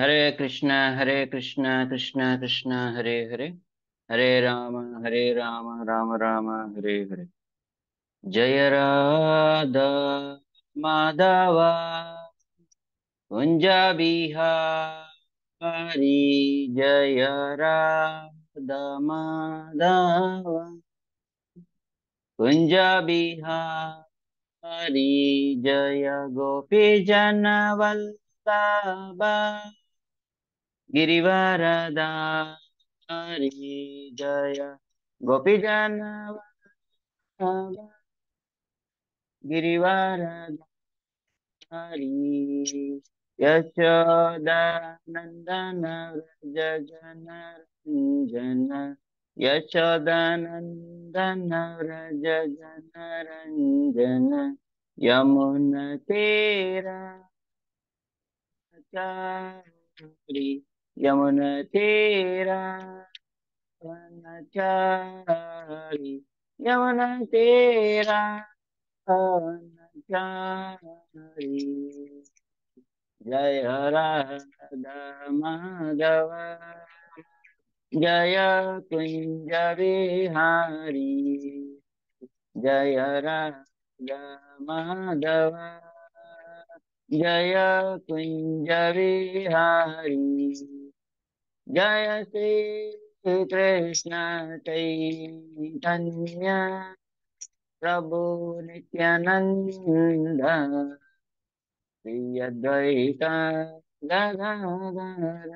हरे कृष्ण हरे कृष्ण कृष्ण कृष्ण हरे हरे हरे राम हरे राम राम राम हरे हरे जय राधा माधव कुंजा बिहारी जय राधा माधव कुंजा बिहारी जय गोपी जनवल्लभ गिरिवरदारी जय गोपीजन गिरिवरदारी यशोदानन्दन व्रज जन रञ्जन यशोदानन्दन व्रज जन रञ्जन यमुन तेरा चारि यमुन तेरा चारी यमुन तेरा जय राधा जय कुंज बिहारी जय राधा माधवा जय कुंज बिहारी जय श्री कृष्ण चैतन्य प्रभु नित्यानंद श्री अद्वैत गदाधर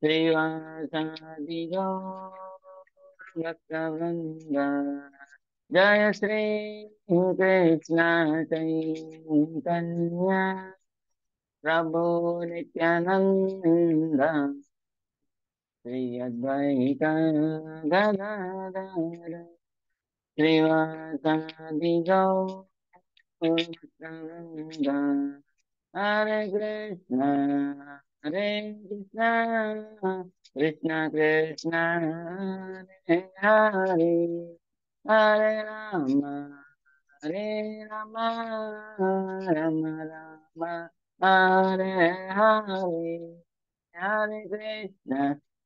श्रीवासादि भक्तवृंद जय श्री कृष्ण चैतन्य प्रभु Nityanand श्रीवासादिगौ Hare Krishna, Hare Krishna, Krishna Krishna, Hare Hare, Hare Rama, Hare Rama, Rama Rama, Hare Hare, Hare Krishna,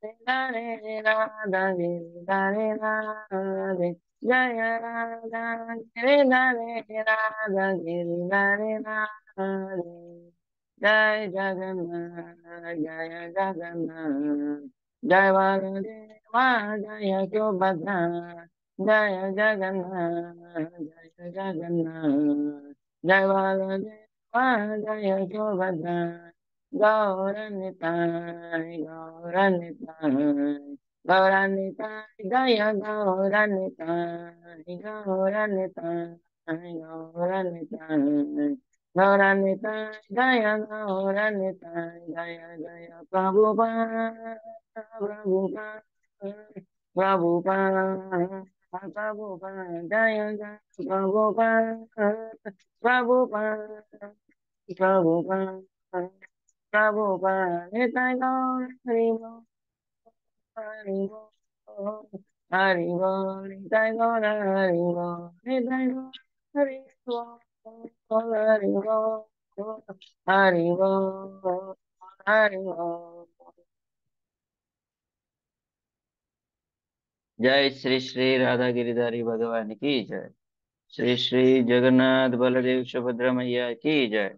Jai Jagannath, Jai Jagannath, Jai Varudeva, Jai Shobhadra, Jai Jagannath, Jai Jagannath, Jai Varudeva, Jai Shobhadra, Gaur Nitai Gaur Nitai Gaur Nitai दया गौरनिताय गौरनिताय गौरनिताय गौरनिताय दया गौरनिताय दया दया प्रभुपा प्रभुपा प्रभुपा प्रभुपा दया प्रभुपा प्रभुपा प्रभुपा प्रभु गणितगा हरि जय श्री श्री राधा गिरिधारी भगवान की जय श्री श्री जगन्नाथ बलदेव सुभद्रमय्या मैया की जय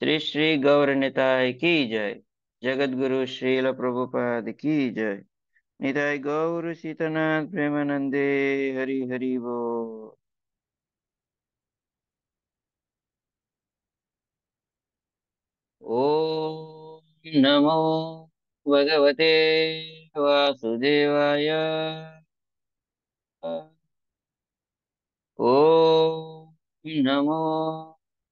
श्री श्री गौर निताय की जय जगत गुरु श्रील प्रभुपाद की जय निताय गौर सीतानाथ प्रेमानंदे हरि हरि वो ओम नमो भगवते वासुदेवाय ओम नमो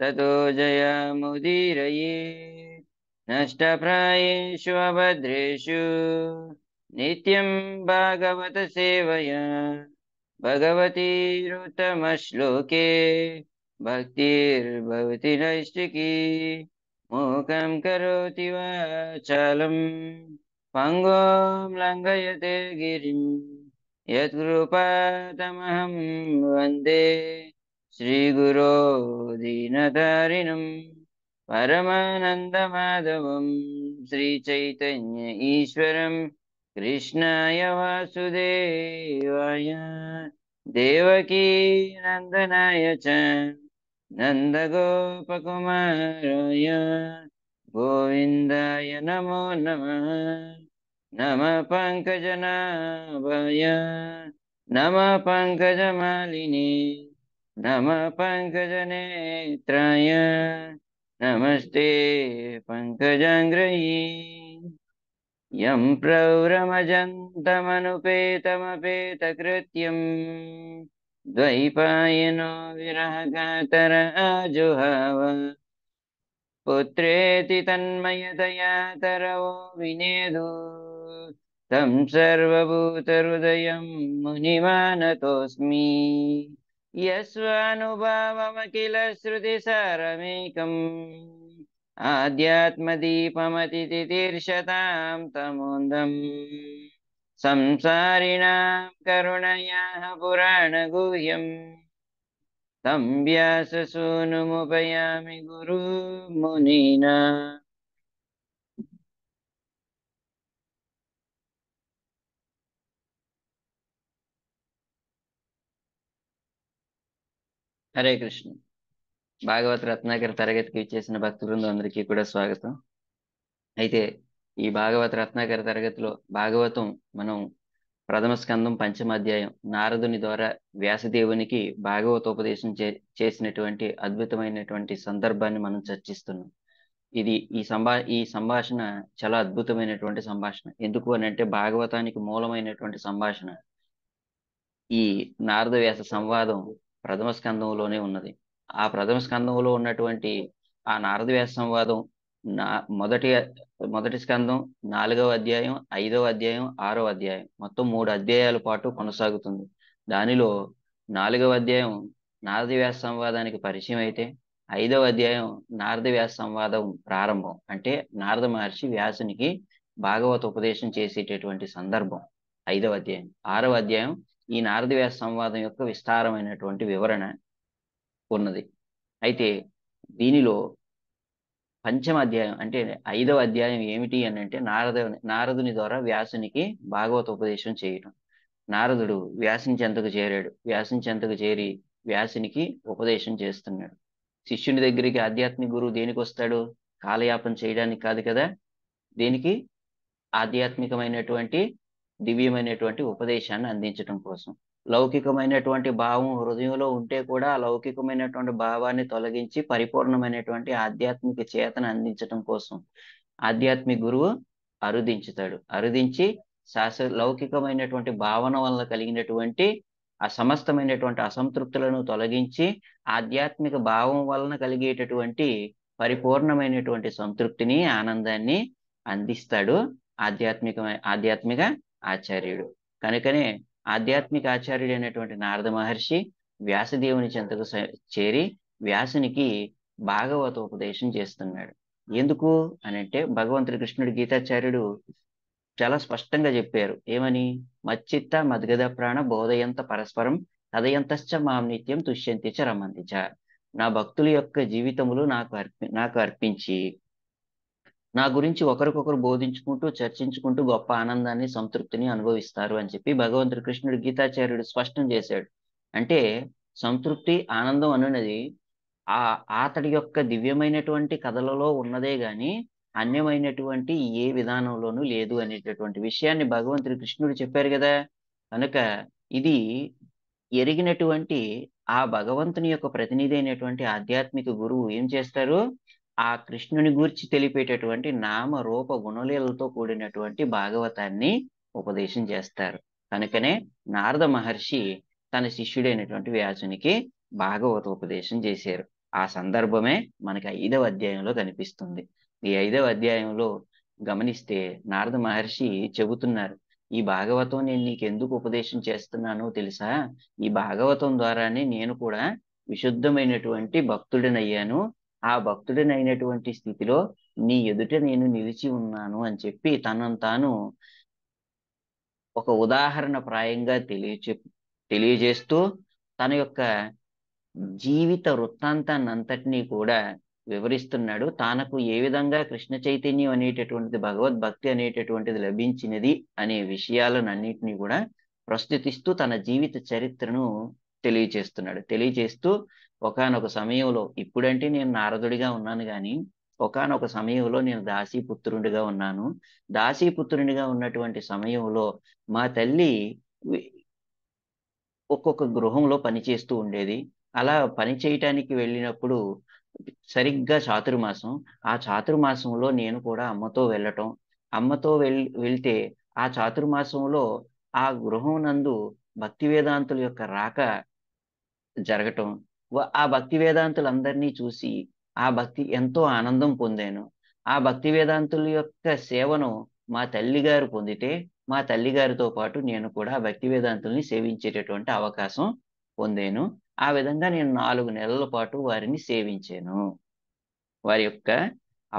ततो जयमुदीरये नष्टप्रायेषु अभद्रेषु नित्यं भागवतसेवया भगवतीरुतमश्लोके भक्तिर्भवति नैष्टिकी मूकं करोति वाचालं पङ्गों लङ्घयते गिरिं यत्कृपातमहं वन्दे श्रीगुरो दीनधारिणम् परमानन्दमाधवं श्रीचैतन्य ईश्वरं कृष्णाय वासुदेवाय देवकी नन्दनाय च नन्दगोपकुमाराय गोविन्दाय नमो नमः नमः पङ्कजनाभाय नम पङ्कजमालिनी नमः पङ्कजनेत्राय नमस्ते पङ्कजाङ्ग्रही यं प्रौरमजन्तमनुपेतमपेतकृत्यं द्वैपायनो विरहकातर आजुहाव पुत्रेति तन्मयतया तरवो विनेदु तं सर्वभूतहृदयं मुनिमानतोऽस्मि यस्वानुभावमखिल श्रुतिसारमेकम् आध्यात्मदीपमतितिर्षतां तमोन्दम् संसारिणां करुणयाः पुराणगुह्यम् तं व्याससूनुमुपयामि गुरुमुनिना హరే కృష్ణ భాగవత రత్నాకర్ తరగతికి ఇచ్చేసిన భక్తి బృందం అందరికీ కూడా స్వాగతం అయితే ఈ భాగవత రత్నాకర్ తరగతిలో భాగవతం మనం ప్రథమ స్కందం పంచమ అధ్యాయం నారదుని ద్వారా వ్యాసదేవునికి ఉపదేశం చే చేసినటువంటి అద్భుతమైనటువంటి సందర్భాన్ని మనం చర్చిస్తున్నాం ఇది ఈ సంభా ఈ సంభాషణ చాలా అద్భుతమైనటువంటి సంభాషణ ఎందుకు అని అంటే భాగవతానికి మూలమైనటువంటి సంభాషణ ఈ నారద వ్యాస సంవాదం ప్రథమ స్కంధంలోనే ఉన్నది ఆ ప్రథమ స్కంధంలో ఉన్నటువంటి ఆ నారదవ్యాస సంవాదం నా మొదటి మొదటి స్కంధం నాలుగవ అధ్యాయం ఐదవ అధ్యాయం ఆరో అధ్యాయం మొత్తం మూడు అధ్యాయాల పాటు కొనసాగుతుంది దానిలో నాలుగవ అధ్యాయం నారదవ్యాస సంవాదానికి పరిచయం అయితే ఐదవ అధ్యాయం నారదవ్యాస సంవాదం ప్రారంభం అంటే నారద మహర్షి వ్యాసునికి భాగవత ఉపదేశం చేసేటటువంటి సందర్భం ఐదవ అధ్యాయం ఆరవ అధ్యాయం ఈ నారదవ్యాస సంవాదం యొక్క విస్తారమైనటువంటి వివరణ ఉన్నది అయితే దీనిలో పంచమ అధ్యాయం అంటే ఐదవ అధ్యాయం ఏమిటి అని అంటే నారద నారదుని ద్వారా వ్యాసునికి భాగవత ఉపదేశం చేయడం నారదుడు వ్యాసించేంతకు చేరాడు వ్యాసించేంతకు చేరి వ్యాసునికి ఉపదేశం చేస్తున్నాడు శిష్యుని దగ్గరికి ఆధ్యాత్మిక గురువు దేనికి వస్తాడు కాలయాపన చేయడానికి కాదు కదా దేనికి ఆధ్యాత్మికమైనటువంటి దివ్యమైనటువంటి ఉపదేశాన్ని అందించడం కోసం లౌకికమైనటువంటి భావం హృదయంలో ఉంటే కూడా లౌకికమైనటువంటి భావాన్ని తొలగించి పరిపూర్ణమైనటువంటి ఆధ్యాత్మిక చేతను అందించడం కోసం ఆధ్యాత్మిక గురువు అరుదించుతాడు అరుదించి శాస్త్ర లౌకికమైనటువంటి భావన వల్ల కలిగినటువంటి ఆ సమస్తమైనటువంటి అసంతృప్తులను తొలగించి ఆధ్యాత్మిక భావం వలన కలిగేటటువంటి పరిపూర్ణమైనటువంటి సంతృప్తిని ఆనందాన్ని అందిస్తాడు ఆధ్యాత్మిక ఆధ్యాత్మిక ఆచార్యుడు కనుకనే ఆధ్యాత్మిక ఆచార్యుడు అయినటువంటి నారద మహర్షి వ్యాసదేవుని చెంతకు చేరి వ్యాసునికి భాగవత ఉపదేశం చేస్తున్నాడు ఎందుకు అని అంటే భగవంతుడి కృష్ణుడు గీతాచార్యుడు చాలా స్పష్టంగా చెప్పారు ఏమని మచ్చిత్త మద్గద ప్రాణ బోధయంత పరస్పరం తదయంతశ్చ మాం నిత్యం తుష్యంతిచ రమంతిచ నా భక్తుల యొక్క జీవితములు నాకు అర్పి నాకు అర్పించి నా గురించి ఒకరికొకరు బోధించుకుంటూ చర్చించుకుంటూ గొప్ప ఆనందాన్ని సంతృప్తిని అనుభవిస్తారు అని చెప్పి భగవంతుడు కృష్ణుడు గీతాచార్యుడు స్పష్టం చేశాడు అంటే సంతృప్తి ఆనందం అనున్నది ఆ అతడి యొక్క దివ్యమైనటువంటి కథలలో ఉన్నదే గాని అన్యమైనటువంటి ఏ విధానంలోనూ లేదు అనేటటువంటి విషయాన్ని భగవంతుడు కృష్ణుడు చెప్పారు కదా కనుక ఇది ఎరిగినటువంటి ఆ భగవంతుని యొక్క ప్రతినిధి అయినటువంటి ఆధ్యాత్మిక గురువు ఏం చేస్తారు ఆ కృష్ణుని గురించి తెలిపేటటువంటి నామ రూప గుణలీలతో కూడినటువంటి భాగవతాన్ని ఉపదేశం చేస్తారు కనుకనే నారద మహర్షి తన శిష్యుడైనటువంటి వ్యాసునికి భాగవత ఉపదేశం చేశారు ఆ సందర్భమే మనకి ఐదవ అధ్యాయంలో కనిపిస్తుంది ఈ ఐదవ అధ్యాయంలో గమనిస్తే నారద మహర్షి చెబుతున్నారు ఈ భాగవతం నేను నీకు ఎందుకు ఉపదేశం చేస్తున్నానో తెలుసా ఈ భాగవతం ద్వారానే నేను కూడా విశుద్ధమైనటువంటి భక్తుడినయ్యాను ఆ భక్తుడినైనటువంటి స్థితిలో నీ ఎదుట నేను నిలిచి ఉన్నాను అని చెప్పి తనను తాను ఒక ఉదాహరణ ప్రాయంగా తెలియచే తెలియజేస్తూ తన యొక్క జీవిత వృత్తాంతాన్ని అంతటినీ కూడా వివరిస్తున్నాడు తనకు ఏ విధంగా కృష్ణ చైతన్యం అనేటటువంటిది భగవద్భక్తి అనేటటువంటిది లభించినది అనే విషయాలను అన్నింటినీ కూడా ప్రస్తుతిస్తూ తన జీవిత చరిత్రను తెలియజేస్తున్నాడు తెలియజేస్తూ ఒకనొక సమయంలో ఇప్పుడంటే నేను నారదుడిగా ఉన్నాను కానీ ఒకనొక సమయంలో నేను దాసీపుత్రుడిగా ఉన్నాను దాసీపుత్రునిగా ఉన్నటువంటి సమయంలో మా తల్లి ఒక్కొక్క గృహంలో పనిచేస్తూ ఉండేది అలా పని చేయటానికి వెళ్ళినప్పుడు సరిగ్గా చాతుర్మాసం ఆ చాతుర్మాసంలో నేను కూడా అమ్మతో వెళ్ళటం అమ్మతో వెళ్ వెళ్తే ఆ చాతుర్మాసంలో ఆ గృహం నందు భక్తి వేదాంతుల యొక్క రాక జరగటం ఆ భక్తి వేదాంతులందరినీ చూసి ఆ భక్తి ఎంతో ఆనందం పొందాను ఆ భక్తి వేదాంతుల యొక్క సేవను మా తల్లిగారు పొందితే మా తల్లిగారితో పాటు నేను కూడా భక్తి వేదాంతుల్ని సేవించేటటువంటి అవకాశం పొందాను ఆ విధంగా నేను నాలుగు నెలల పాటు వారిని సేవించాను వారి యొక్క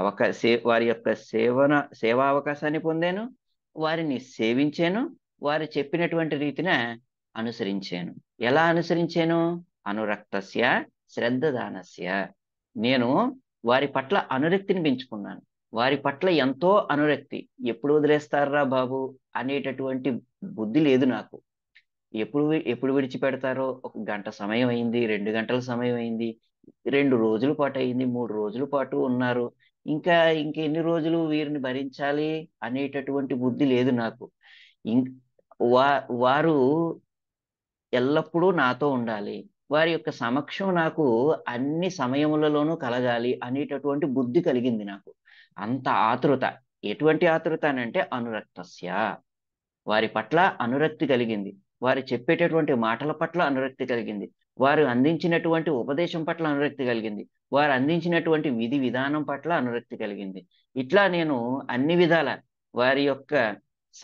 అవకాశ సే వారి యొక్క సేవన సేవా అవకాశాన్ని పొందాను వారిని సేవించాను వారు చెప్పినటువంటి రీతిన అనుసరించాను ఎలా అనుసరించాను అనురక్తస్య శ్రద్ధదానస్య నేను వారి పట్ల అనురక్తిని పెంచుకున్నాను వారి పట్ల ఎంతో అనురక్తి ఎప్పుడు వదిలేస్తారా బాబు అనేటటువంటి బుద్ధి లేదు నాకు ఎప్పుడు ఎప్పుడు విడిచిపెడతారో ఒక గంట సమయం అయింది రెండు గంటల సమయం అయింది రెండు రోజుల పాటు అయింది మూడు రోజుల పాటు ఉన్నారు ఇంకా ఇంకెన్ని రోజులు వీరిని భరించాలి అనేటటువంటి బుద్ధి లేదు నాకు వా వారు ఎల్లప్పుడూ నాతో ఉండాలి వారి యొక్క సమక్షం నాకు అన్ని సమయములలోనూ కలగాలి అనేటటువంటి బుద్ధి కలిగింది నాకు అంత ఆతృత ఎటువంటి ఆతృత అంటే అనురక్తస్య వారి పట్ల అనురక్తి కలిగింది వారు చెప్పేటటువంటి మాటల పట్ల అనురక్తి కలిగింది వారు అందించినటువంటి ఉపదేశం పట్ల అనురక్తి కలిగింది వారు అందించినటువంటి విధి విధానం పట్ల అనురక్తి కలిగింది ఇట్లా నేను అన్ని విధాల వారి యొక్క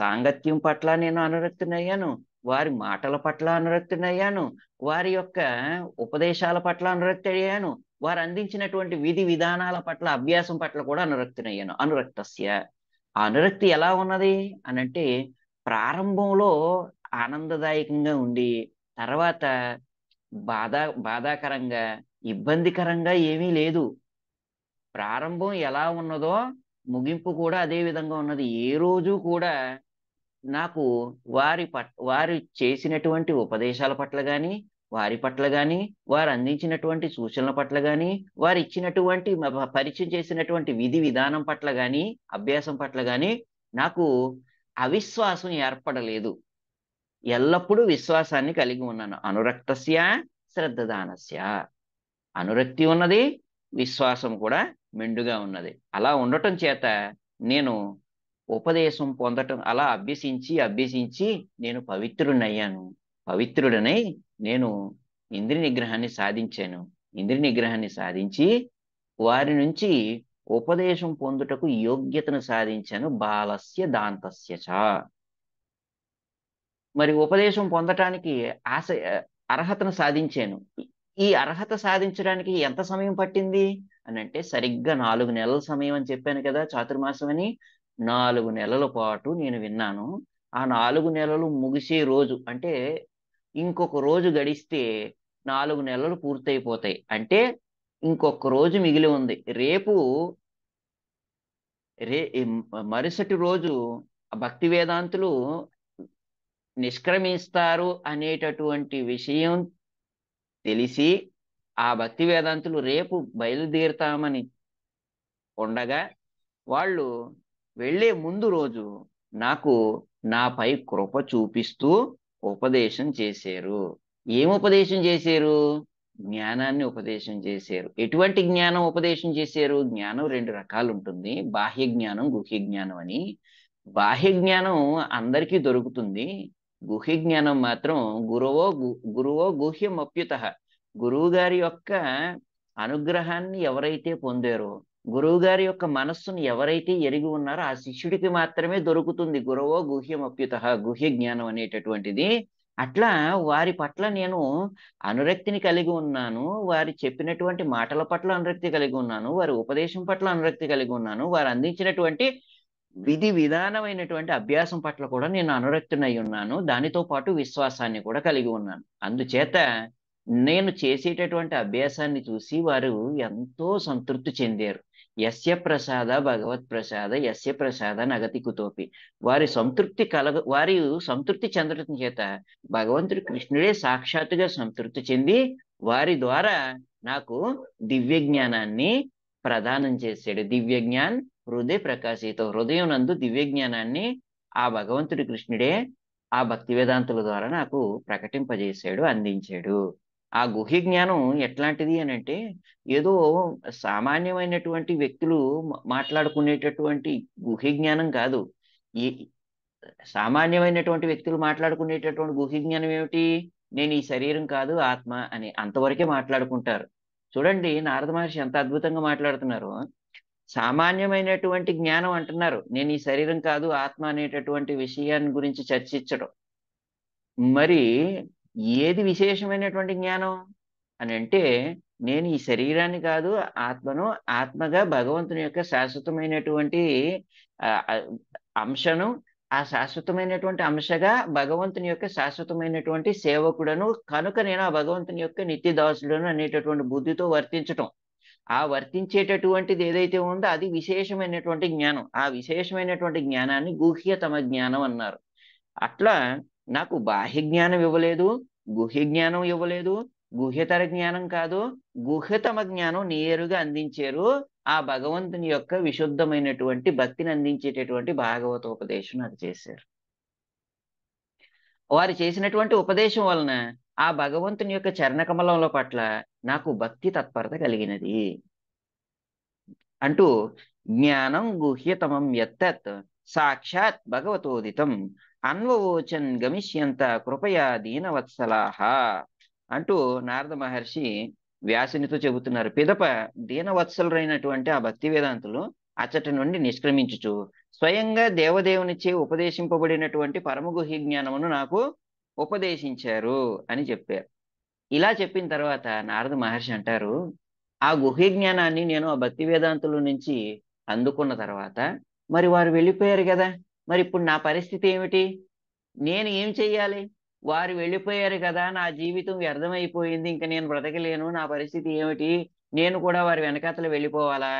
సాంగత్యం పట్ల నేను అనురక్తిని అయ్యాను వారి మాటల పట్ల అనురక్తుడయ్యాను వారి యొక్క ఉపదేశాల పట్ల అనురక్తుడయ్యాను వారు అందించినటువంటి విధి విధానాల పట్ల అభ్యాసం పట్ల కూడా అనురక్తునయ్యాను అనురక్తస్య అనురక్తి ఎలా ఉన్నది అనంటే ప్రారంభంలో ఆనందదాయకంగా ఉండి తర్వాత బాధ బాధాకరంగా ఇబ్బందికరంగా ఏమీ లేదు ప్రారంభం ఎలా ఉన్నదో ముగింపు కూడా అదే విధంగా ఉన్నది ఏ రోజు కూడా నాకు వారి పట్ వారు చేసినటువంటి ఉపదేశాల పట్ల కానీ వారి పట్ల కానీ వారు అందించినటువంటి సూచనల పట్ల కానీ వారు ఇచ్చినటువంటి పరిచయం చేసినటువంటి విధి విధానం పట్ల కానీ అభ్యాసం పట్ల కానీ నాకు అవిశ్వాసం ఏర్పడలేదు ఎల్లప్పుడూ విశ్వాసాన్ని కలిగి ఉన్నాను అనురక్తస్య శ్రద్ధదానస్య అనురక్తి ఉన్నది విశ్వాసం కూడా మెండుగా ఉన్నది అలా ఉండటం చేత నేను ఉపదేశం పొందటం అలా అభ్యసించి అభ్యసించి నేను పవిత్రుడినయ్యాను పవిత్రుడనై నేను ఇంద్రి నిగ్రహాన్ని సాధించాను ఇంద్రి నిగ్రహాన్ని సాధించి వారి నుంచి ఉపదేశం పొందుటకు యోగ్యతను సాధించాను బాలస్య దాంతస్య చ మరి ఉపదేశం పొందటానికి ఆశ అర్హతను సాధించాను ఈ అర్హత సాధించడానికి ఎంత సమయం పట్టింది అని అంటే సరిగ్గా నాలుగు నెలల సమయం అని చెప్పాను కదా చాతుర్మాసం అని నాలుగు నెలల పాటు నేను విన్నాను ఆ నాలుగు నెలలు ముగిసే రోజు అంటే ఇంకొక రోజు గడిస్తే నాలుగు నెలలు పూర్తయిపోతాయి అంటే ఇంకొక రోజు మిగిలి ఉంది రేపు రే మరుసటి రోజు భక్తి వేదాంతులు నిష్క్రమిస్తారు అనేటటువంటి విషయం తెలిసి ఆ భక్తి వేదాంతులు రేపు బయలుదేరుతామని ఉండగా వాళ్ళు వెళ్లే ముందు రోజు నాకు నాపై కృప చూపిస్తూ ఉపదేశం చేశారు ఏం ఉపదేశం చేశారు జ్ఞానాన్ని ఉపదేశం చేశారు ఎటువంటి జ్ఞానం ఉపదేశం చేశారు జ్ఞానం రెండు రకాలు ఉంటుంది బాహ్య జ్ఞానం గుహ్య జ్ఞానం అని బాహ్య జ్ఞానం అందరికీ దొరుకుతుంది గుహ్య జ్ఞానం మాత్రం గురువో గురువో అప్యుత గురువు గారి యొక్క అనుగ్రహాన్ని ఎవరైతే పొందారో గురువు గారి యొక్క మనస్సును ఎవరైతే ఎరిగి ఉన్నారో ఆ శిష్యుడికి మాత్రమే దొరుకుతుంది గురువో అప్యుత గుహ్య జ్ఞానం అనేటటువంటిది అట్లా వారి పట్ల నేను అనురక్తిని కలిగి ఉన్నాను వారి చెప్పినటువంటి మాటల పట్ల అనురక్తి కలిగి ఉన్నాను వారి ఉపదేశం పట్ల అనురక్తి కలిగి ఉన్నాను వారు అందించినటువంటి విధి విధానమైనటువంటి అభ్యాసం పట్ల కూడా నేను అనురక్తినై ఉన్నాను దానితో పాటు విశ్వాసాన్ని కూడా కలిగి ఉన్నాను అందుచేత నేను చేసేటటువంటి అభ్యాసాన్ని చూసి వారు ఎంతో సంతృప్తి చెందారు ఎస్య ప్రసాద భగవత్ ప్రసాద ఎస్య ప్రసాద నగతి కుతోపి వారి సంతృప్తి కలగ వారి సంతృప్తి చెందడం చేత భగవంతుడు కృష్ణుడే సాక్షాత్తుగా సంతృప్తి చెంది వారి ద్వారా నాకు దివ్య జ్ఞానాన్ని ప్రదానం చేశాడు దివ్య జ్ఞాన్ హృదయ ప్రకాశిత హృదయం నందు దివ్య జ్ఞానాన్ని ఆ భగవంతుడి కృష్ణుడే ఆ భక్తి వేదాంతుల ద్వారా నాకు ప్రకటింపజేశాడు అందించాడు ఆ గుహ్య జ్ఞానం ఎట్లాంటిది అని అంటే ఏదో సామాన్యమైనటువంటి వ్యక్తులు మాట్లాడుకునేటటువంటి గుహ్య జ్ఞానం కాదు ఈ సామాన్యమైనటువంటి వ్యక్తులు మాట్లాడుకునేటటువంటి గుహ్య జ్ఞానం ఏమిటి నేను ఈ శరీరం కాదు ఆత్మ అని అంతవరకే మాట్లాడుకుంటారు చూడండి నారద మహర్షి ఎంత అద్భుతంగా మాట్లాడుతున్నారు సామాన్యమైనటువంటి జ్ఞానం అంటున్నారు నేను ఈ శరీరం కాదు ఆత్మ అనేటటువంటి విషయాన్ని గురించి చర్చించడం మరి ఏది విశేషమైనటువంటి జ్ఞానం అని అంటే నేను ఈ శరీరాన్ని కాదు ఆత్మను ఆత్మగా భగవంతుని యొక్క శాశ్వతమైనటువంటి అంశను ఆ శాశ్వతమైనటువంటి అంశగా భగవంతుని యొక్క శాశ్వతమైనటువంటి సేవకుడను కనుక నేను ఆ భగవంతుని యొక్క నిత్య దాసుడను అనేటటువంటి బుద్ధితో వర్తించటం ఆ వర్తించేటటువంటిది ఏదైతే ఉందో అది విశేషమైనటువంటి జ్ఞానం ఆ విశేషమైనటువంటి జ్ఞానాన్ని గూహ్యతమ జ్ఞానం అన్నారు అట్లా నాకు బాహ్య జ్ఞానం ఇవ్వలేదు గుహ్య జ్ఞానం ఇవ్వలేదు గుహ్యతర జ్ఞానం కాదు గుహ్యతమ జ్ఞానం నేరుగా అందించారు ఆ భగవంతుని యొక్క విశుద్ధమైనటువంటి భక్తిని అందించేటటువంటి భాగవత ఉపదేశం నాకు చేశారు వారు చేసినటువంటి ఉపదేశం వలన ఆ భగవంతుని యొక్క చరణకమలముల పట్ల నాకు భక్తి తత్పరత కలిగినది అంటూ జ్ఞానం గుహ్యతమం ఎత్తత్ సాక్షాత్ భగవతోదితం అన్వవోచన్ గమిష్యంత కృపయా దీనవత్సలాహ అంటూ నారద మహర్షి వ్యాసినితో చెబుతున్నారు పిదప దీనవత్సలరైనటువంటి ఆ భక్తి వేదాంతులు అచ్చటి నుండి నిష్క్రమించుచు స్వయంగా దేవదేవునిచే ఉపదేశింపబడినటువంటి పరమగుహి జ్ఞానమును నాకు ఉపదేశించారు అని చెప్పారు ఇలా చెప్పిన తర్వాత నారద మహర్షి అంటారు ఆ గుహి జ్ఞానాన్ని నేను ఆ భక్తి వేదాంతుల నుంచి అందుకున్న తర్వాత మరి వారు వెళ్ళిపోయారు కదా మరి ఇప్పుడు నా పరిస్థితి ఏమిటి నేను ఏం చెయ్యాలి వారు వెళ్ళిపోయారు కదా నా జీవితం వ్యర్థమైపోయింది ఇంకా నేను బ్రతకలేను నా పరిస్థితి ఏమిటి నేను కూడా వారి వెనకాతలు వెళ్ళిపోవాలా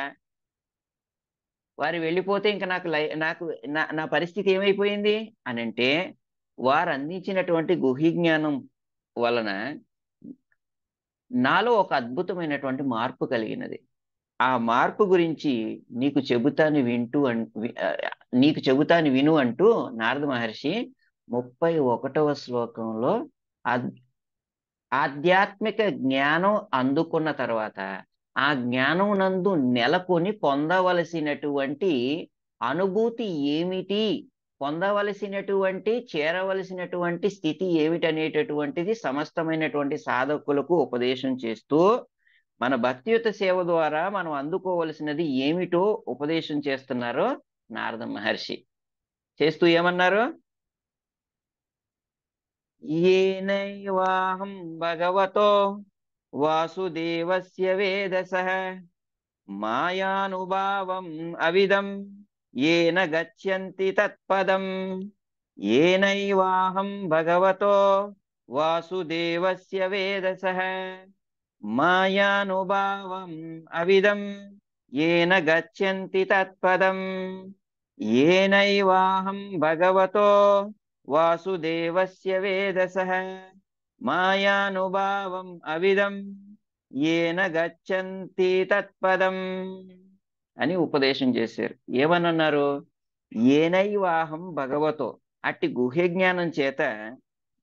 వారు వెళ్ళిపోతే ఇంకా నాకు నాకు నా పరిస్థితి ఏమైపోయింది అని అంటే వారు అందించినటువంటి గుహి జ్ఞానం వలన నాలో ఒక అద్భుతమైనటువంటి మార్పు కలిగినది ఆ మార్పు గురించి నీకు చెబుతాను వింటూ నీకు చెబుతాను విను అంటూ నారద మహర్షి ముప్పై ఒకటవ శ్లోకంలో ఆధ్యాత్మిక జ్ఞానం అందుకున్న తర్వాత ఆ జ్ఞానం నందు నెలకొని పొందవలసినటువంటి అనుభూతి ఏమిటి పొందవలసినటువంటి చేరవలసినటువంటి స్థితి ఏమిటనేటటువంటిది సమస్తమైనటువంటి సాధకులకు ఉపదేశం చేస్తూ మన భక్తియుత సేవ ద్వారా మనం అందుకోవలసినది ఏమిటో ఉపదేశం చేస్తున్నారో నారద మహర్షి చేస్తూ ఏమన్నారు ఏనైవాహం భగవతో వాసుదేవస్య వేదస మాయానుభావం అవిదం ఏన గచ్చంతి తత్పదం ఏనైవాహం భగవతో వాసుదేవస్య వేదస మాయానుభావం అవిదం ఏన గచ్చంతి తత్పదం ఏనైవాహం భగవతో వాసుదేవస్య వేదస మాయానుభావం అవిదం ఏన గచ్చంతి తత్పదం అని ఉపదేశం చేశారు ఏమనన్నారు ఏనైవాహం భగవతో అట్టి గుహ్యజ్ఞానం జ్ఞానం చేత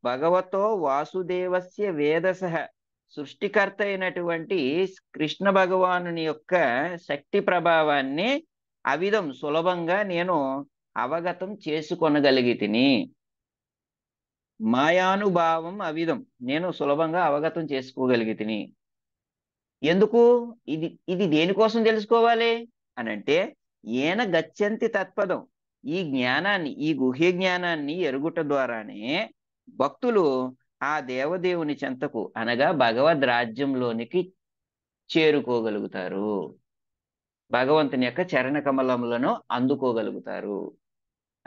భగవతో వాసుదేవస్య వేదస సృష్టికర్త అయినటువంటి కృష్ణ భగవాను యొక్క శక్తి ప్రభావాన్ని అవిధం సులభంగా నేను అవగతం చేసుకొనగలిగితిని మాయానుభావం అవిధం నేను సులభంగా అవగతం చేసుకోగలిగితిని ఎందుకు ఇది ఇది దేనికోసం తెలుసుకోవాలి అని అంటే ఏన గచ్చంతి తత్పదం ఈ జ్ఞానాన్ని ఈ గుహ్య జ్ఞానాన్ని ఎరుగుట ద్వారానే భక్తులు ఆ దేవదేవుని చెంతకు అనగా భగవద్ రాజ్యంలోనికి చేరుకోగలుగుతారు భగవంతుని యొక్క చరణ కమలములను అందుకోగలుగుతారు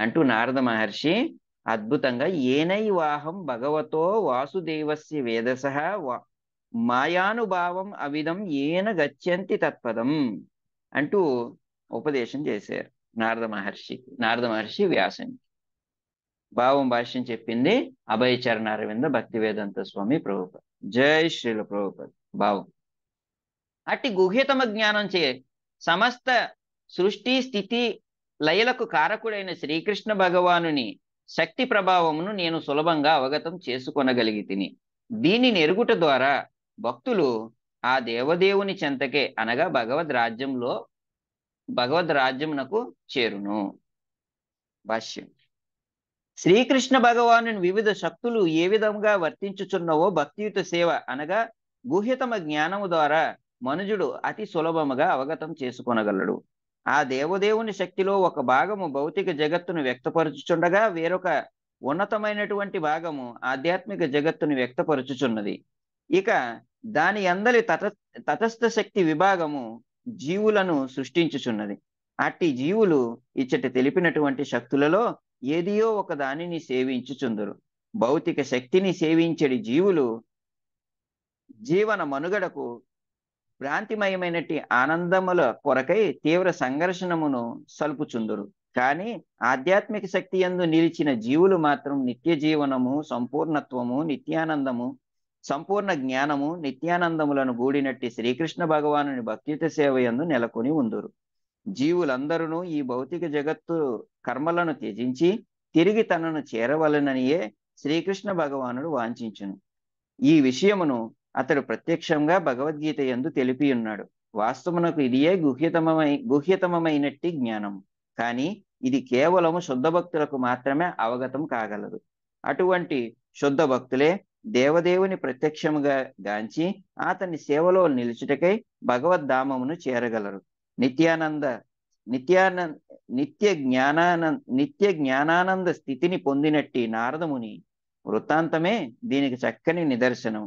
అంటూ నారద మహర్షి అద్భుతంగా ఏనై వాహం భగవతో వాసుదేవస్య వేదస మాయానుభావం అవిధం ఏన గచ్చంతి తత్పదం అంటూ ఉపదేశం చేశారు నారద మహర్షి నారద మహర్షి వ్యాసంకి భావం భాష్యం చెప్పింది చరణ అరవింద భక్తి వేదాంత స్వామి ప్రభుపద్ జై శ్రీల ప్రభుపద్ భావం అట్టి గుహితమ జ్ఞానం చే సమస్త సృష్టి స్థితి లయలకు కారకుడైన శ్రీకృష్ణ భగవానుని శక్తి ప్రభావమును నేను సులభంగా అవగతం చేసుకొనగలిగి తిని నెరుగుట ద్వారా భక్తులు ఆ దేవదేవుని చెంతకే అనగా భగవద్ రాజ్యంలో భగవద్ రాజ్యమునకు చేరును భాష్యం శ్రీకృష్ణ భగవాను వివిధ శక్తులు ఏ విధంగా వర్తించుచున్నవో భక్తియుత సేవ అనగా గుహ్యతమ జ్ఞానము ద్వారా మనుజుడు అతి సులభముగా అవగతం చేసుకొనగలడు ఆ దేవదేవుని శక్తిలో ఒక భాగము భౌతిక జగత్తును వ్యక్తపరచుచుండగా వేరొక ఉన్నతమైనటువంటి భాగము ఆధ్యాత్మిక జగత్తును వ్యక్తపరచుచున్నది ఇక దాని అందరి తట తటస్థ శక్తి విభాగము జీవులను సృష్టించుచున్నది అట్టి జీవులు ఇచ్చటి తెలిపినటువంటి శక్తులలో ఏదియో ఒక దానిని సేవించుచుందురు భౌతిక శక్తిని సేవించడి జీవులు జీవన మనుగడకు భ్రాంతిమయమైనటి ఆనందముల కొరకై తీవ్ర సంఘర్షణమును సలుపుచుందురు కానీ ఆధ్యాత్మిక శక్తి ఎందు నిలిచిన జీవులు మాత్రం నిత్య జీవనము సంపూర్ణత్వము నిత్యానందము సంపూర్ణ జ్ఞానము నిత్యానందములను గూడినట్టి శ్రీకృష్ణ భగవానుని భక్తిత సేవ ఎందు నెలకొని ఉందురు జీవులందరూ ఈ భౌతిక జగత్తు కర్మలను త్యజించి తిరిగి తనను చేరవలననియే శ్రీకృష్ణ భగవానుడు వాంఛించును ఈ విషయమును అతడు ప్రత్యక్షంగా భగవద్గీత ఎందు తెలిపి ఉన్నాడు వాస్తవమునకు ఇదియే గుహ్యతమై గుహ్యతమైనట్టి జ్ఞానం కానీ ఇది కేవలము శుద్ధ భక్తులకు మాత్రమే అవగతం కాగలదు అటువంటి శుద్ధ భక్తులే దేవదేవుని ప్రత్యక్షముగా గాంచి అతని సేవలో నిలుచుటకై భగవద్ధామమును చేరగలరు నిత్యానంద నిత్యాన నిత్య జ్ఞానాన నిత్య జ్ఞానానంద స్థితిని పొందినట్టి నారదముని వృత్తాంతమే దీనికి చక్కని నిదర్శనం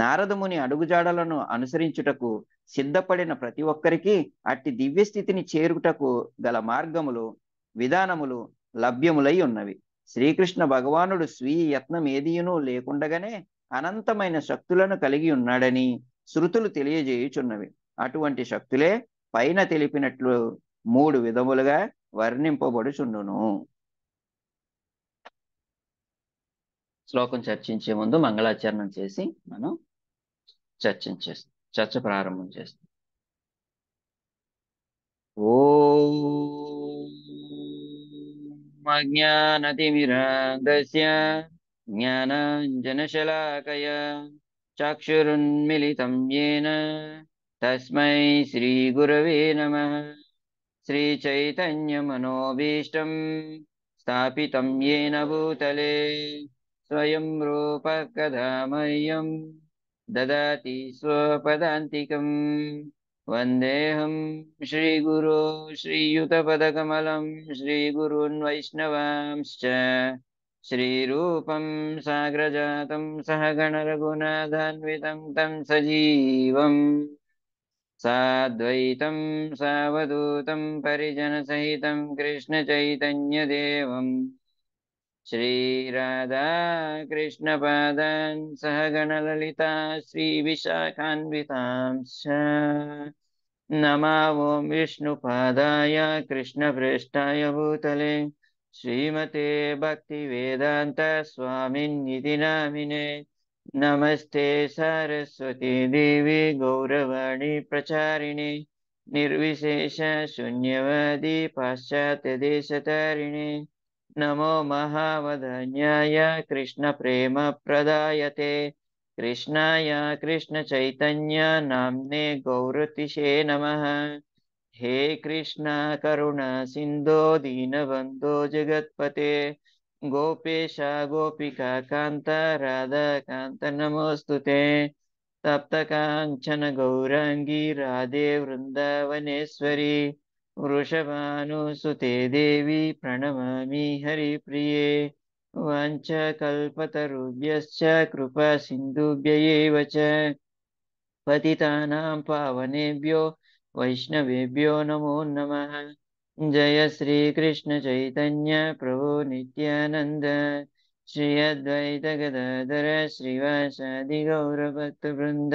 నారదముని అడుగుజాడలను అనుసరించుటకు సిద్ధపడిన ప్రతి ఒక్కరికి అట్టి దివ్యస్థితిని చేరుటకు గల మార్గములు విధానములు లభ్యములై ఉన్నవి శ్రీకృష్ణ భగవానుడు స్వీయ యత్నం ఏదియునూ లేకుండగానే అనంతమైన శక్తులను కలిగి ఉన్నాడని శృతులు తెలియజేయుచున్నవి అటువంటి శక్తులే పైన తెలిపినట్లు మూడు విధములుగా వర్ణింపబడుచుండును శ్లోకం చర్చించే ముందు మంగళాచరణం చేసి మనం చర్చించేస్తాం చర్చ ప్రారంభం చేస్తాం జ్ఞానతిమిరాంగస్య జ్ఞానాంజనశలాకయ చాక్షురున్మిళితం యేన తస్మై శ్రీగురవే నమ శ్రీచైతన్యమనోభీష్టం స్థాపితం యేన భూతలే स्वयं रूपकथामह्यं ददाति स्वपदान्तिकम् वन्देऽहं श्रीगुरो श्रीयुतपदकमलं श्रीगुरून् वैष्णवांश्च श्रीरूपं साग्रजातं सहगणरघुनाथान्वितं तं सजीवम् साद्वैतं सावधूतं परिजनसहितं कृष्णचैतन्यदेवम् श्रीराधा कृष्णपादान् सहगणललिता श्रीविशाखान्वितांश्च नमावो विष्णुपादाय कृष्णभ्रेष्ठाय भूतले श्रीमते भक्तिवेदान्तस्वामिन्निति नामिने नमस्ते सारस्वतीदेवी देवी गौरवाणी प्रचारिणि निर्विशेषशून्यवादी पाश्चात्यदेशतारिणि नमो कृष्ण महावदन्याय कृष्णप्रेमप्रदायते कृष्णाय कृष्णचैतन्य नाम्ने गौरतिशे नमः हे कृष्ण करुण सिंधो दीनबंधो जगत्पते गोपेशा गोपिका कान्त राधाकान्त नमोऽस्तु तप्त कांचन गौरांगी राधे वृंदावनेश्वरी वृषभानुसुते देवी प्रणमामि हरिप्रिये वाञ्छकल्पतरुभ्यश्च कृपासिन्धुभ्य एव च पतितानां पावनेभ्यो वैष्णवेभ्यो नमो नमः जय प्रभो नित्यानन्द श्री अद्वैतगदाधर श्रीवासादिगौरभक्तवृन्द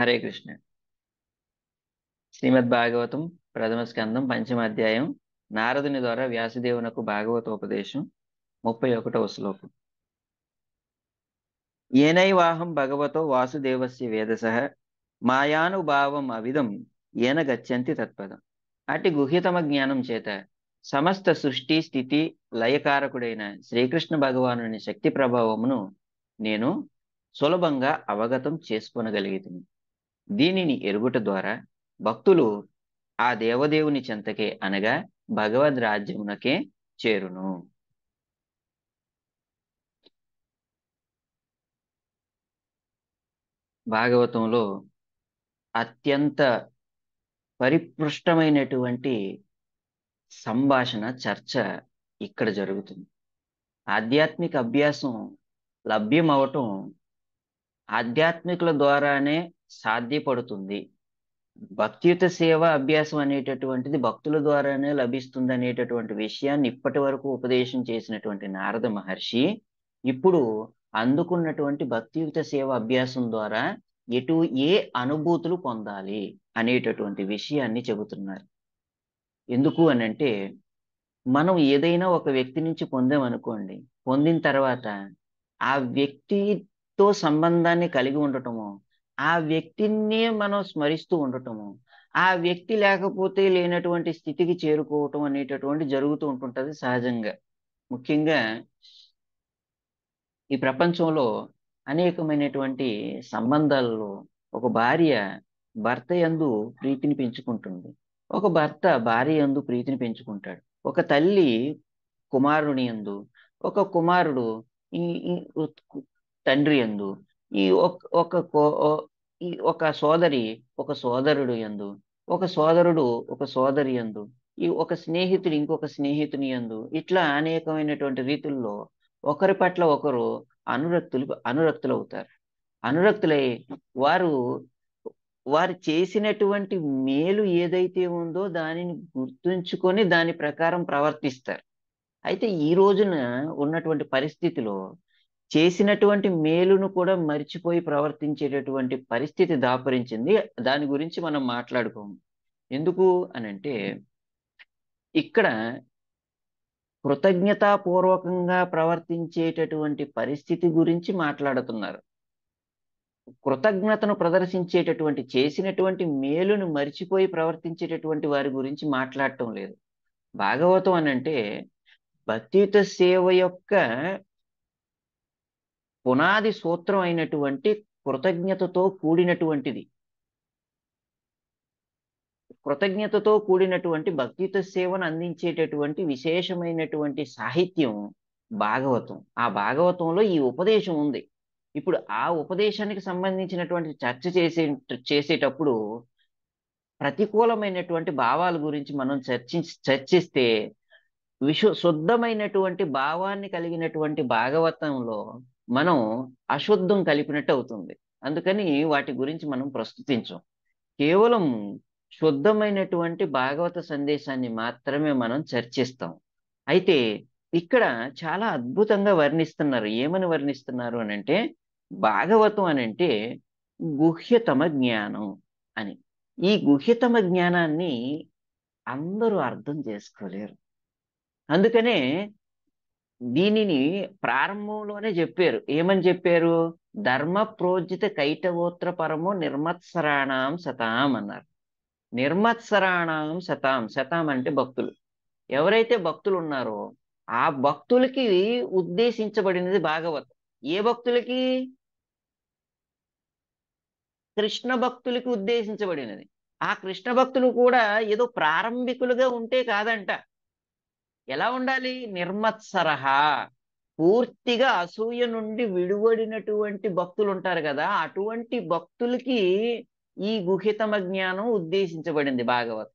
హరే కృష్ణ శ్రీమద్ భాగవతం ప్రథమ స్కందం పంచమ అధ్యాయం నారదుని ద్వారా వ్యాసదేవునకు ఉపదేశం ముప్పై ఒకటవ శ్లోకం ఏనైవాహం భగవతో వాసుదేవస్య వేదస మాయానుభావం అవిధం ఏన గచ్చంతి తత్పదం అటు గుహ్యతమ జ్ఞానం చేత సమస్త సృష్టి స్థితి లయకారకుడైన శ్రీకృష్ణ భగవాను శక్తి ప్రభావమును నేను సులభంగా అవగతం చేసుకొనగలిగింది దీనిని ఎరుగుట ద్వారా భక్తులు ఆ దేవదేవుని చెంతకే అనగా భగవద్ రాజ్యమునకే చేరును భాగవతంలో అత్యంత పరిపృష్టమైనటువంటి సంభాషణ చర్చ ఇక్కడ జరుగుతుంది ఆధ్యాత్మిక అభ్యాసం లభ్యమవటం ఆధ్యాత్మికుల ద్వారానే సాధ్యపడుతుంది భక్తియుత సేవ అభ్యాసం అనేటటువంటిది భక్తుల ద్వారానే లభిస్తుంది అనేటటువంటి విషయాన్ని ఇప్పటి వరకు ఉపదేశం చేసినటువంటి నారద మహర్షి ఇప్పుడు అందుకున్నటువంటి భక్తియుత సేవ అభ్యాసం ద్వారా ఎటు ఏ అనుభూతులు పొందాలి అనేటటువంటి విషయాన్ని చెబుతున్నారు ఎందుకు అనంటే మనం ఏదైనా ఒక వ్యక్తి నుంచి పొందామనుకోండి పొందిన తర్వాత ఆ వ్యక్తితో సంబంధాన్ని కలిగి ఉండటము ఆ వ్యక్తిని మనం స్మరిస్తూ ఉండటము ఆ వ్యక్తి లేకపోతే లేనటువంటి స్థితికి చేరుకోవటం అనేటటువంటి జరుగుతూ ఉంటుంటుంది సహజంగా ముఖ్యంగా ఈ ప్రపంచంలో అనేకమైనటువంటి సంబంధాల్లో ఒక భార్య భర్త ఎందు ప్రీతిని పెంచుకుంటుంది ఒక భర్త భార్య ఎందు ప్రీతిని పెంచుకుంటాడు ఒక తల్లి కుమారుని ఎందు ఒక కుమారుడు ఈ తండ్రి ఎందు ఈ ఒక ఈ ఒక సోదరి ఒక సోదరుడు ఎందు ఒక సోదరుడు ఒక సోదరి ఎందు ఈ ఒక స్నేహితుడు ఇంకొక స్నేహితుని ఎందు ఇట్లా అనేకమైనటువంటి రీతుల్లో ఒకరి పట్ల ఒకరు అనురక్తులు అనురక్తులు అవుతారు అనురక్తులై వారు వారు చేసినటువంటి మేలు ఏదైతే ఉందో దానిని గుర్తుంచుకొని దాని ప్రకారం ప్రవర్తిస్తారు అయితే ఈ రోజున ఉన్నటువంటి పరిస్థితిలో చేసినటువంటి మేలును కూడా మర్చిపోయి ప్రవర్తించేటటువంటి పరిస్థితి దాపరించింది దాని గురించి మనం మాట్లాడుకోము ఎందుకు అనంటే ఇక్కడ కృతజ్ఞతాపూర్వకంగా ప్రవర్తించేటటువంటి పరిస్థితి గురించి మాట్లాడుతున్నారు కృతజ్ఞతను ప్రదర్శించేటటువంటి చేసినటువంటి మేలును మరిచిపోయి ప్రవర్తించేటటువంటి వారి గురించి మాట్లాడటం లేదు భాగవతం అనంటే భక్తియుత సేవ యొక్క పునాది సూత్రం అయినటువంటి కృతజ్ఞతతో కూడినటువంటిది కృతజ్ఞతతో కూడినటువంటి భక్తిత సేవను అందించేటటువంటి విశేషమైనటువంటి సాహిత్యం భాగవతం ఆ భాగవతంలో ఈ ఉపదేశం ఉంది ఇప్పుడు ఆ ఉపదేశానికి సంబంధించినటువంటి చర్చ చేసే చేసేటప్పుడు ప్రతికూలమైనటువంటి భావాల గురించి మనం చర్చి చర్చిస్తే విశు శుద్ధమైనటువంటి భావాన్ని కలిగినటువంటి భాగవతంలో మనం అశుద్ధం కలిపినట్టు అవుతుంది అందుకని వాటి గురించి మనం ప్రస్తుతించం కేవలం శుద్ధమైనటువంటి భాగవత సందేశాన్ని మాత్రమే మనం చర్చిస్తాం అయితే ఇక్కడ చాలా అద్భుతంగా వర్ణిస్తున్నారు ఏమని వర్ణిస్తున్నారు అని అంటే భాగవతం అని అంటే గుహ్యతమ జ్ఞానం అని ఈ గుహ్యతమ జ్ఞానాన్ని అందరూ అర్థం చేసుకోలేరు అందుకనే దీనిని ప్రారంభంలోనే చెప్పారు ఏమని చెప్పారు ధర్మ ప్రోజిత కైటవోత్ర పరము నిర్మత్సరాణం శతాం అన్నారు నిర్మత్సరాణం శతాం శతాం అంటే భక్తులు ఎవరైతే భక్తులు ఉన్నారో ఆ భక్తులకి ఉద్దేశించబడినది భాగవతం ఏ భక్తులకి కృష్ణ భక్తులకి ఉద్దేశించబడినది ఆ కృష్ణ భక్తులు కూడా ఏదో ప్రారంభికులుగా ఉంటే కాదంట ఎలా ఉండాలి నిర్మత్సర పూర్తిగా అసూయ నుండి విడువడినటువంటి భక్తులు ఉంటారు కదా అటువంటి భక్తులకి ఈ గుహితమ జ్ఞానం ఉద్దేశించబడింది భాగవత్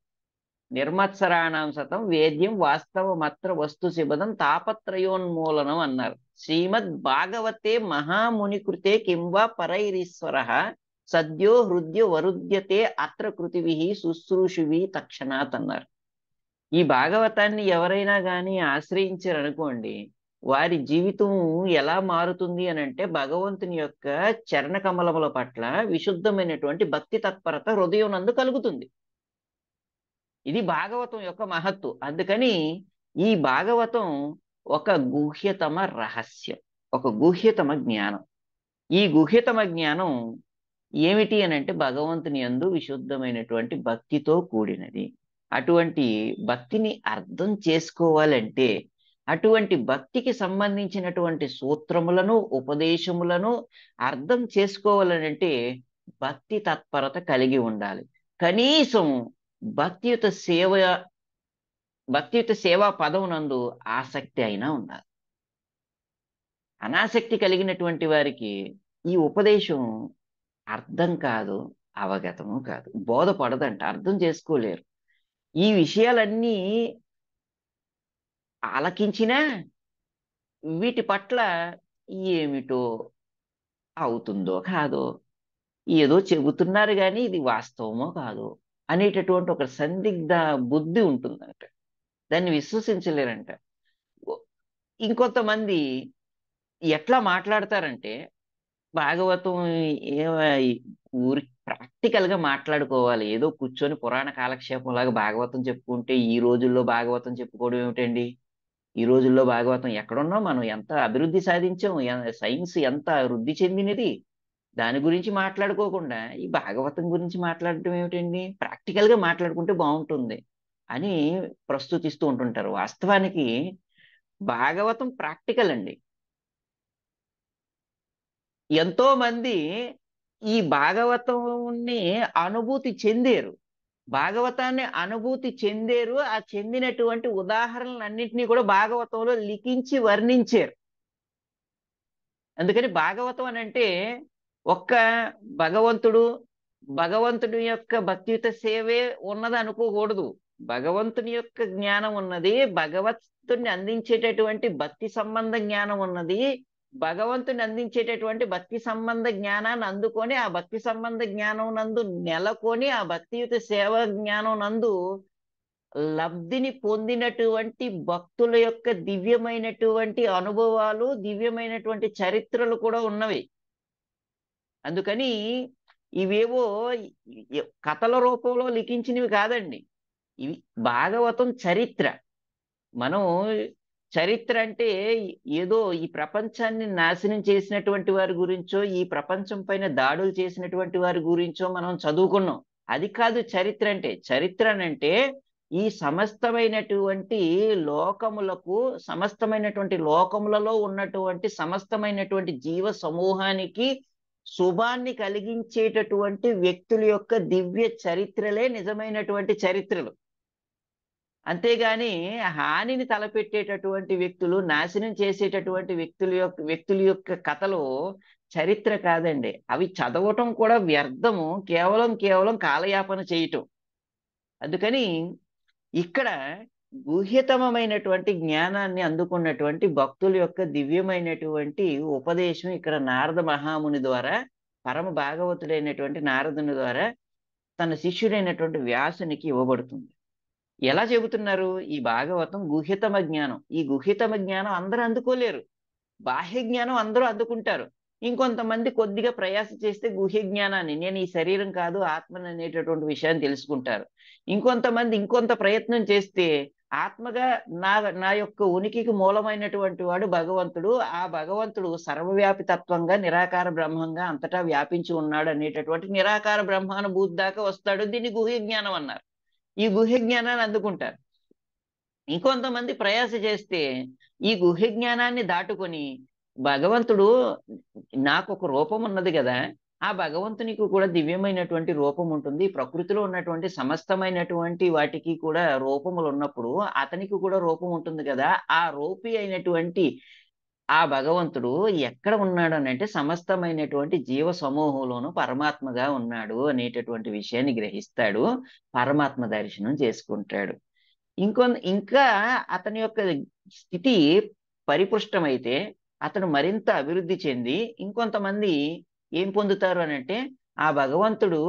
నిర్మత్సరాణం శతం వేద్యం వాస్తవ మత్ర వస్తు శిబదం తాపత్రయోన్మూలనం అన్నారు శ్రీమద్ భాగవతే మహాముని కృతే కింవా పరైరీశ్వర సద్యో హృద్య వరుద్యతే అత్ర కృతివి శుశ్రూషువి తక్షణాత్ అన్నారు ఈ భాగవతాన్ని ఎవరైనా కానీ ఆశ్రయించారనుకోండి వారి జీవితం ఎలా మారుతుంది అని అంటే భగవంతుని యొక్క చరణ కమలముల పట్ల విశుద్ధమైనటువంటి భక్తి తత్పరత హృదయం నందు కలుగుతుంది ఇది భాగవతం యొక్క మహత్వం అందుకని ఈ భాగవతం ఒక గుహ్యతమ రహస్యం ఒక గుహ్యతమ జ్ఞానం ఈ గుహ్యతమ జ్ఞానం ఏమిటి అని అంటే భగవంతుని అందు విశుద్ధమైనటువంటి భక్తితో కూడినది అటువంటి భక్తిని అర్థం చేసుకోవాలంటే అటువంటి భక్తికి సంబంధించినటువంటి సూత్రములను ఉపదేశములను అర్థం చేసుకోవాలంటే భక్తి తత్పరత కలిగి ఉండాలి కనీసం భక్తియుత సేవ భక్తియుత సేవా పదం నందు ఆసక్తి అయినా ఉండాలి అనాసక్తి కలిగినటువంటి వారికి ఈ ఉపదేశం అర్థం కాదు అవగతము కాదు బోధపడదంట అర్థం చేసుకోలేరు ఈ విషయాలన్నీ ఆలకించినా వీటి పట్ల ఏమిటో అవుతుందో కాదో ఏదో చెబుతున్నారు కానీ ఇది వాస్తవమో కాదో అనేటటువంటి ఒక సందిగ్ధ బుద్ధి ఉంటుందంట దాన్ని విశ్వసించలేరంట ఇంకొంతమంది ఎట్లా మాట్లాడతారంటే భాగవతం ఏ ఊరి ప్రాక్టికల్ గా మాట్లాడుకోవాలి ఏదో కూర్చొని పురాణ కాలక్షేపం లాగా భాగవతం చెప్పుకుంటే ఈ రోజుల్లో భాగవతం చెప్పుకోవడం ఏమిటండి ఈ రోజుల్లో భాగవతం ఎక్కడున్నాం మనం ఎంత అభివృద్ధి సాధించాం సైన్స్ ఎంత వృద్ధి చెందినది దాని గురించి మాట్లాడుకోకుండా ఈ భాగవతం గురించి మాట్లాడటం ఏమిటండి ప్రాక్టికల్ గా మాట్లాడుకుంటే బాగుంటుంది అని ప్రస్తుతిస్తూ ఉంటుంటారు వాస్తవానికి భాగవతం ప్రాక్టికల్ అండి ఎంతో మంది ఈ భాగవతంని అనుభూతి చెందారు భాగవతాన్ని అనుభూతి చెందారు ఆ చెందినటువంటి ఉదాహరణలు అన్నింటినీ కూడా భాగవతంలో లిఖించి వర్ణించారు అందుకని భాగవతం అని అంటే ఒక్క భగవంతుడు భగవంతుడి యొక్క భక్తియుత సేవే ఉన్నది అనుకోకూడదు భగవంతుని యొక్క జ్ఞానం ఉన్నది భగవంతుడిని అందించేటటువంటి భక్తి సంబంధ జ్ఞానం ఉన్నది భగవంతుని అందించేటటువంటి భక్తి సంబంధ జ్ఞానాన్ని అందుకొని ఆ భక్తి సంబంధ జ్ఞానం నందు నెలకొని ఆ భక్తియుత సేవ జ్ఞానం నందు లబ్ధిని పొందినటువంటి భక్తుల యొక్క దివ్యమైనటువంటి అనుభవాలు దివ్యమైనటువంటి చరిత్రలు కూడా ఉన్నవి అందుకని ఇవేవో కథల రూపంలో లిఖించినవి కాదండి ఇవి భాగవతం చరిత్ర మనం చరిత్ర అంటే ఏదో ఈ ప్రపంచాన్ని నాశనం చేసినటువంటి వారి గురించో ఈ ప్రపంచం పైన దాడులు చేసినటువంటి వారి గురించో మనం చదువుకున్నాం అది కాదు చరిత్ర అంటే చరిత్ర అంటే ఈ సమస్తమైనటువంటి లోకములకు సమస్తమైనటువంటి లోకములలో ఉన్నటువంటి సమస్తమైనటువంటి జీవ సమూహానికి శుభాన్ని కలిగించేటటువంటి వ్యక్తుల యొక్క దివ్య చరిత్రలే నిజమైనటువంటి చరిత్రలు అంతేగాని హానిని తలపెట్టేటటువంటి వ్యక్తులు నాశనం చేసేటటువంటి వ్యక్తుల యొక్క వ్యక్తుల యొక్క కథలు చరిత్ర కాదండి అవి చదవటం కూడా వ్యర్థము కేవలం కేవలం కాలయాపన చేయటం అందుకని ఇక్కడ గుహ్యతమైనటువంటి జ్ఞానాన్ని అందుకున్నటువంటి భక్తుల యొక్క దివ్యమైనటువంటి ఉపదేశం ఇక్కడ నారద మహాముని ద్వారా పరమ భాగవతుడైనటువంటి నారదుని ద్వారా తన శిష్యుడైనటువంటి వ్యాసునికి ఇవ్వబడుతుంది ఎలా చెబుతున్నారు ఈ భాగవతం గుహితమ జ్ఞానం ఈ గుహితమ జ్ఞానం అందరూ అందుకోలేరు బాహ్య జ్ఞానం అందరూ అందుకుంటారు ఇంకొంతమంది కొద్దిగా ప్రయాస చేస్తే గుహ్య జ్ఞానాన్ని నేను ఈ శరీరం కాదు ఆత్మని అనేటటువంటి విషయాన్ని తెలుసుకుంటారు ఇంకొంతమంది ఇంకొంత ప్రయత్నం చేస్తే ఆత్మగా నా నా యొక్క ఉనికికి మూలమైనటువంటి వాడు భగవంతుడు ఆ భగవంతుడు సర్వవ్యాపి తత్వంగా నిరాకార బ్రహ్మంగా అంతటా వ్యాపించి ఉన్నాడు అనేటటువంటి నిరాకార బ్రహ్మానుభూతి దాకా వస్తాడు దీన్ని గుహ్య జ్ఞానం అన్నారు ఈ గుహ్య జ్ఞానాన్ని అందుకుంటారు ఇంకొంతమంది ప్రయాస చేస్తే ఈ గుహ్య జ్ఞానాన్ని దాటుకొని భగవంతుడు నాకు ఒక రూపం ఉన్నది కదా ఆ భగవంతునికి కూడా దివ్యమైనటువంటి రూపం ఉంటుంది ప్రకృతిలో ఉన్నటువంటి సమస్తమైనటువంటి వాటికి కూడా రూపములు ఉన్నప్పుడు అతనికి కూడా రూపం ఉంటుంది కదా ఆ రూపి అయినటువంటి ఆ భగవంతుడు ఎక్కడ ఉన్నాడు అని అంటే సమస్తమైనటువంటి జీవ సమూహంలోనూ పరమాత్మగా ఉన్నాడు అనేటటువంటి విషయాన్ని గ్రహిస్తాడు పరమాత్మ దర్శనం చేసుకుంటాడు ఇంకొ ఇంకా అతని యొక్క స్థితి పరిపుష్టమైతే అతను మరింత అభివృద్ధి చెంది ఇంకొంతమంది ఏం పొందుతారు అని అంటే ఆ భగవంతుడు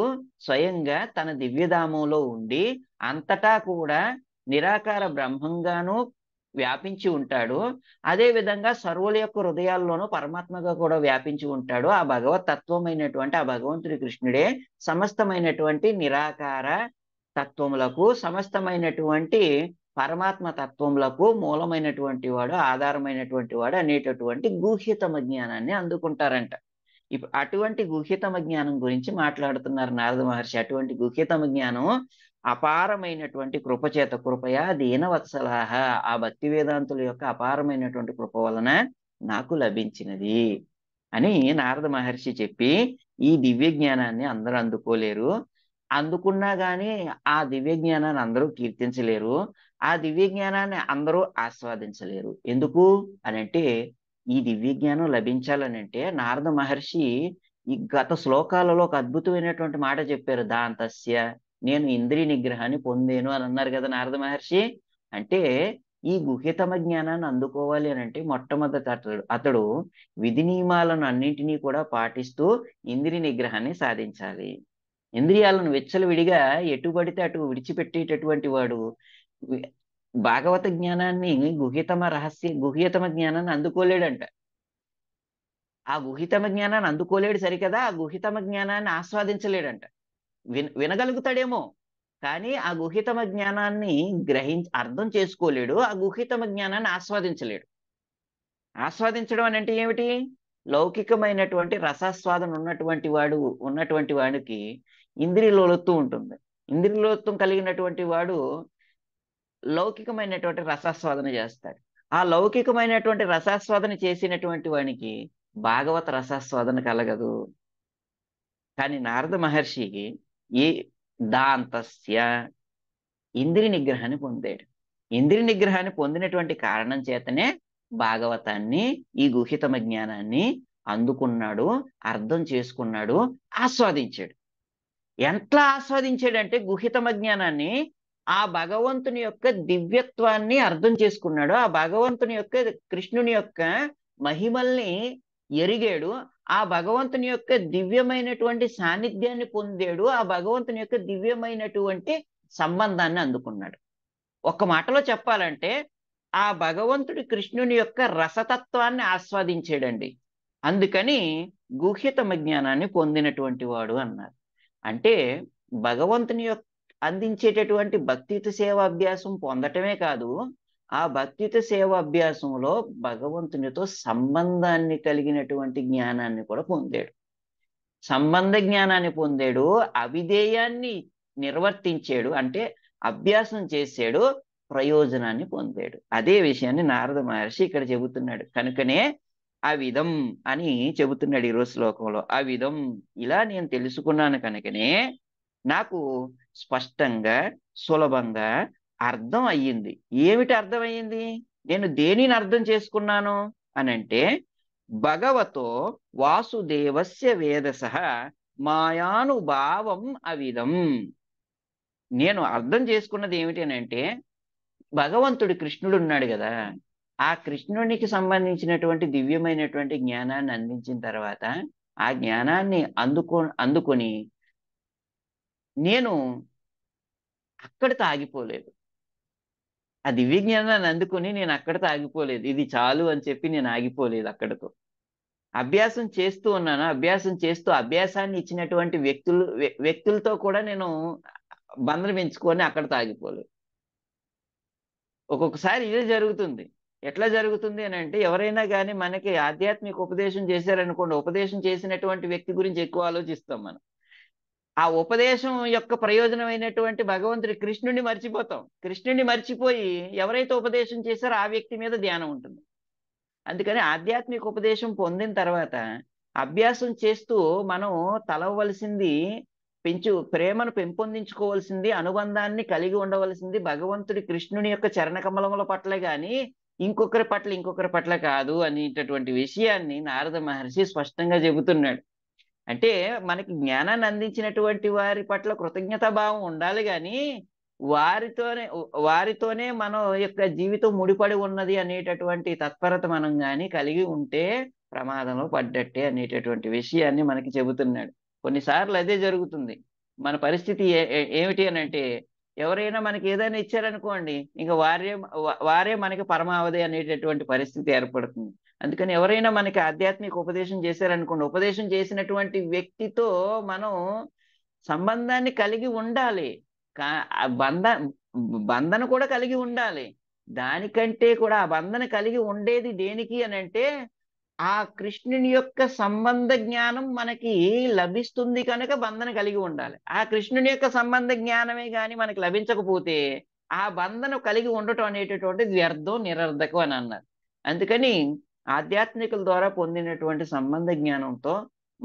స్వయంగా తన దివ్యధామంలో ఉండి అంతటా కూడా నిరాకార బ్రహ్మంగాను వ్యాపించి ఉంటాడు అదే విధంగా సర్వుల యొక్క హృదయాల్లోనూ పరమాత్మగా కూడా వ్యాపించి ఉంటాడు ఆ భగవత్ తత్వమైనటువంటి ఆ భగవంతుడి కృష్ణుడే సమస్తమైనటువంటి నిరాకార తత్వములకు సమస్తమైనటువంటి పరమాత్మ తత్వములకు మూలమైనటువంటి వాడు ఆధారమైనటువంటి వాడు అనేటటువంటి గూహ్యతమ జ్ఞానాన్ని అందుకుంటారంట ఇప్పుడు అటువంటి గుహ్యతమ జ్ఞానం గురించి మాట్లాడుతున్నారు నారద మహర్షి అటువంటి గుహ్యతమ జ్ఞానం అపారమైనటువంటి కృపచేత కృపయా దీనవత్సలాహ ఆ భక్తి వేదాంతుల యొక్క అపారమైనటువంటి కృప వలన నాకు లభించినది అని నారద మహర్షి చెప్పి ఈ దివ్య జ్ఞానాన్ని అందరూ అందుకోలేరు అందుకున్నా కానీ ఆ దివ్య జ్ఞానాన్ని అందరూ కీర్తించలేరు ఆ దివ్య జ్ఞానాన్ని అందరూ ఆస్వాదించలేరు ఎందుకు అని అంటే ఈ దివ్య జ్ఞానం లభించాలనంటే నారద మహర్షి ఈ గత శ్లోకాలలో ఒక అద్భుతమైనటువంటి మాట చెప్పారు దాంతస్య నేను ఇంద్రియ నిగ్రహాన్ని పొందేను అని అన్నారు కదా నారద మహర్షి అంటే ఈ గుహితమ జ్ఞానాన్ని అందుకోవాలి అని అంటే మొట్టమొదటి అతడు అతడు విధి నియమాలను అన్నింటినీ కూడా పాటిస్తూ ఇంద్రియ నిగ్రహాన్ని సాధించాలి ఇంద్రియాలను విచ్చలవిడిగా ఎటు పడితే అటు విడిచిపెట్టేటటువంటి వాడు భాగవత జ్ఞానాన్ని గుహితమ రహస్య గుహ్యతమ జ్ఞానాన్ని అందుకోలేడంట ఆ గుహితమ జ్ఞానాన్ని అందుకోలేడు సరికదా ఆ గుహితమ జ్ఞానాన్ని ఆస్వాదించలేడంట విన వినగలుగుతాడేమో కానీ ఆ గుహితమ జ్ఞానాన్ని గ్రహించి అర్థం చేసుకోలేడు ఆ గుహితమ జ్ఞానాన్ని ఆస్వాదించలేడు ఆస్వాదించడం అని అంటే ఏమిటి లౌకికమైనటువంటి రసాస్వాదన ఉన్నటువంటి వాడు ఉన్నటువంటి వాడికి ఇంద్రియలోలొత్తు ఉంటుంది ఇంద్రియలోత్వం కలిగినటువంటి వాడు లౌకికమైనటువంటి రసాస్వాదన చేస్తాడు ఆ లౌకికమైనటువంటి రసాస్వాదన చేసినటువంటి వానికి భాగవత రసాస్వాదన కలగదు కానీ నారద మహర్షికి ఈ దాంతస్య ఇంద్రి నిగ్రహాన్ని పొందాడు ఇంద్రి నిగ్రహాన్ని పొందినటువంటి కారణం చేతనే భాగవతాన్ని ఈ గుహితమ జ్ఞానాన్ని అందుకున్నాడు అర్థం చేసుకున్నాడు ఆస్వాదించాడు ఎట్లా ఆస్వాదించాడంటే గుహితమ జ్ఞానాన్ని ఆ భగవంతుని యొక్క దివ్యత్వాన్ని అర్థం చేసుకున్నాడు ఆ భగవంతుని యొక్క కృష్ణుని యొక్క మహిమల్ని ఎరిగాడు ఆ భగవంతుని యొక్క దివ్యమైనటువంటి సాన్నిధ్యాన్ని పొందాడు ఆ భగవంతుని యొక్క దివ్యమైనటువంటి సంబంధాన్ని అందుకున్నాడు ఒక మాటలో చెప్పాలంటే ఆ భగవంతుడి కృష్ణుని యొక్క రసతత్వాన్ని ఆస్వాదించాడండి అందుకని గుహ్యతమ జ్ఞానాన్ని పొందినటువంటి వాడు అన్నారు అంటే భగవంతుని యొక్క అందించేటటువంటి భక్తిత సేవాభ్యాసం పొందటమే కాదు ఆ భక్తిత అభ్యాసంలో భగవంతునితో సంబంధాన్ని కలిగినటువంటి జ్ఞానాన్ని కూడా పొందాడు సంబంధ జ్ఞానాన్ని పొందాడు అవిధేయాన్ని నిర్వర్తించాడు అంటే అభ్యాసం చేశాడు ప్రయోజనాన్ని పొందాడు అదే విషయాన్ని నారద మహర్షి ఇక్కడ చెబుతున్నాడు కనుకనే అవిధం అని చెబుతున్నాడు ఈరోజు శ్లోకంలో అవిధం ఇలా నేను తెలుసుకున్నాను కనుకనే నాకు స్పష్టంగా సులభంగా అర్థం అయ్యింది ఏమిటి అర్థమయ్యింది నేను దేనిని అర్థం చేసుకున్నాను అనంటే భగవతో వాసుదేవస్య వేదస మాయానుభావం అవిధం నేను అర్థం చేసుకున్నది ఏమిటి అంటే భగవంతుడు కృష్ణుడు ఉన్నాడు కదా ఆ కృష్ణునికి సంబంధించినటువంటి దివ్యమైనటువంటి జ్ఞానాన్ని అందించిన తర్వాత ఆ జ్ఞానాన్ని అందుకో అందుకొని నేను అక్కడ తాగిపోలేదు ఆ దివ్య జ్ఞానాన్ని అందుకుని నేను అక్కడితో ఆగిపోలేదు ఇది చాలు అని చెప్పి నేను ఆగిపోలేదు అక్కడతో అభ్యాసం చేస్తూ ఉన్నాను అభ్యాసం చేస్తూ అభ్యాసాన్ని ఇచ్చినటువంటి వ్యక్తులు వ్యక్తులతో కూడా నేను బంధం పెంచుకొని అక్కడ తాగిపోలేదు ఒక్కొక్కసారి ఇదే జరుగుతుంది ఎట్లా జరుగుతుంది అని అంటే ఎవరైనా కానీ మనకి ఆధ్యాత్మిక ఉపదేశం చేశారనుకోండి ఉపదేశం చేసినటువంటి వ్యక్తి గురించి ఎక్కువ ఆలోచిస్తాం మనం ఆ ఉపదేశం యొక్క ప్రయోజనమైనటువంటి భగవంతుడి కృష్ణుడిని మర్చిపోతాం కృష్ణుడిని మర్చిపోయి ఎవరైతే ఉపదేశం చేశారో ఆ వ్యక్తి మీద ధ్యానం ఉంటుంది అందుకని ఆధ్యాత్మిక ఉపదేశం పొందిన తర్వాత అభ్యాసం చేస్తూ మనం తలవలసింది పెంచు ప్రేమను పెంపొందించుకోవాల్సింది అనుబంధాన్ని కలిగి ఉండవలసింది భగవంతుడి కృష్ణుని యొక్క చరణకమలముల పట్ల కానీ ఇంకొకరి పట్ల ఇంకొకరి పట్ల కాదు అనేటటువంటి విషయాన్ని నారద మహర్షి స్పష్టంగా చెబుతున్నాడు అంటే మనకి జ్ఞానాన్ని అందించినటువంటి వారి పట్ల కృతజ్ఞతా భావం ఉండాలి కానీ వారితోనే వారితోనే మన యొక్క జీవితం ముడిపడి ఉన్నది అనేటటువంటి తత్పరత మనం కానీ కలిగి ఉంటే ప్రమాదంలో పడ్డట్టే అనేటటువంటి విషయాన్ని మనకి చెబుతున్నాడు కొన్నిసార్లు అదే జరుగుతుంది మన పరిస్థితి ఏమిటి అని అంటే ఎవరైనా మనకి ఏదైనా ఇచ్చారనుకోండి ఇంకా వారే వారే మనకి పరమావధి అనేటటువంటి పరిస్థితి ఏర్పడుతుంది అందుకని ఎవరైనా మనకి ఆధ్యాత్మిక ఉపదేశం చేశారనుకోండి ఉపదేశం చేసినటువంటి వ్యక్తితో మనం సంబంధాన్ని కలిగి ఉండాలి బంధ బంధన కూడా కలిగి ఉండాలి దానికంటే కూడా ఆ బంధన కలిగి ఉండేది దేనికి అని అంటే ఆ కృష్ణుని యొక్క సంబంధ జ్ఞానం మనకి లభిస్తుంది కనుక బంధన కలిగి ఉండాలి ఆ కృష్ణుని యొక్క సంబంధ జ్ఞానమే కానీ మనకి లభించకపోతే ఆ బంధన కలిగి ఉండటం అనేటటువంటిది వ్యర్థం నిరర్ధకం అని అన్నారు అందుకని ఆధ్యాత్మికుల ద్వారా పొందినటువంటి సంబంధ జ్ఞానంతో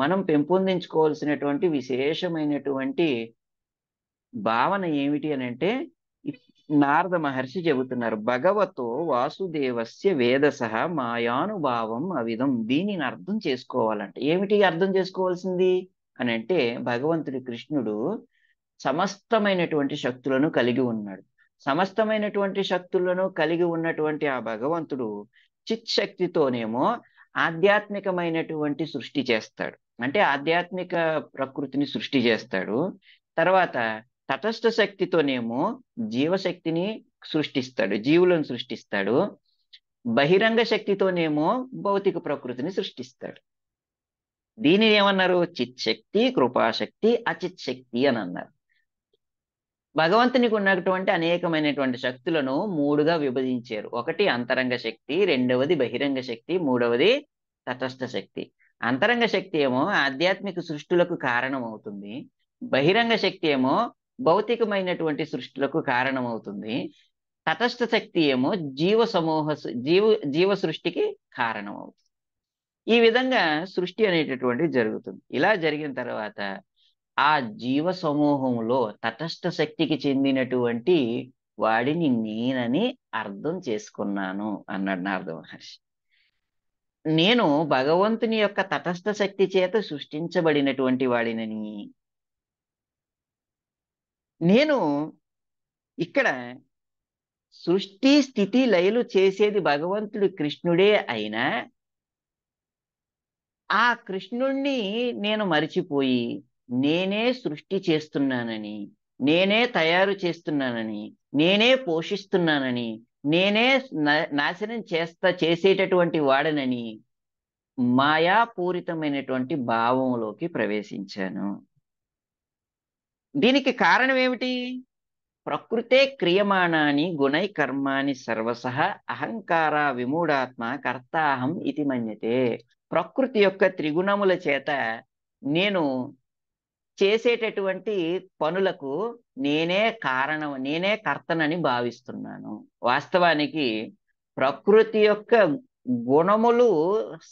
మనం పెంపొందించుకోవాల్సినటువంటి విశేషమైనటువంటి భావన ఏమిటి అని అంటే నారద మహర్షి చెబుతున్నారు భగవతో వాసుదేవస్య వేదస మాయానుభావం అవిధం దీనిని అర్థం చేసుకోవాలంటే ఏమిటి అర్థం చేసుకోవాల్సింది అని అంటే భగవంతుడి కృష్ణుడు సమస్తమైనటువంటి శక్తులను కలిగి ఉన్నాడు సమస్తమైనటువంటి శక్తులను కలిగి ఉన్నటువంటి ఆ భగవంతుడు చిత్ శక్తితోనేమో ఆధ్యాత్మికమైనటువంటి సృష్టి చేస్తాడు అంటే ఆధ్యాత్మిక ప్రకృతిని సృష్టి చేస్తాడు తర్వాత తటస్థ శక్తితోనేమో జీవశక్తిని సృష్టిస్తాడు జీవులను సృష్టిస్తాడు బహిరంగ శక్తితోనేమో భౌతిక ప్రకృతిని సృష్టిస్తాడు దీనిని ఏమన్నారు చిత్ శక్తి కృపాశక్తి అచిత్ శక్తి అని అన్నారు భగవంతునికి ఉన్నటువంటి అనేకమైనటువంటి శక్తులను మూడుగా విభజించారు ఒకటి అంతరంగ శక్తి రెండవది బహిరంగ శక్తి మూడవది తటస్థ శక్తి అంతరంగ శక్తి ఏమో ఆధ్యాత్మిక సృష్టిలకు కారణమవుతుంది బహిరంగ శక్తి ఏమో భౌతికమైనటువంటి సృష్టిలకు కారణమవుతుంది తటస్థ శక్తి ఏమో జీవ సమూహ జీవ జీవ సృష్టికి కారణమవుతుంది ఈ విధంగా సృష్టి అనేటటువంటి జరుగుతుంది ఇలా జరిగిన తర్వాత ఆ జీవ సమూహంలో తటస్థ శక్తికి చెందినటువంటి వాడిని నేనని అర్థం చేసుకున్నాను అన్నాడు నారద మహర్షి నేను భగవంతుని యొక్క తటస్థ శక్తి చేత సృష్టించబడినటువంటి వాడినని నేను ఇక్కడ సృష్టి స్థితి లయలు చేసేది భగవంతుడు కృష్ణుడే అయినా ఆ కృష్ణుణ్ణి నేను మరిచిపోయి నేనే సృష్టి చేస్తున్నానని నేనే తయారు చేస్తున్నానని నేనే పోషిస్తున్నానని నేనే నాశనం చేస్తా చేసేటటువంటి వాడనని మాయాపూరితమైనటువంటి భావంలోకి ప్రవేశించాను దీనికి కారణం ఏమిటి ప్రకృతే క్రియమాణాన్ని గుణై కర్మాని సర్వసహ అహంకార విమూఢాత్మ కర్తాహం ఇది మన్యతే ప్రకృతి యొక్క త్రిగుణముల చేత నేను చేసేటటువంటి పనులకు నేనే కారణం నేనే కర్తనని భావిస్తున్నాను వాస్తవానికి ప్రకృతి యొక్క గుణములు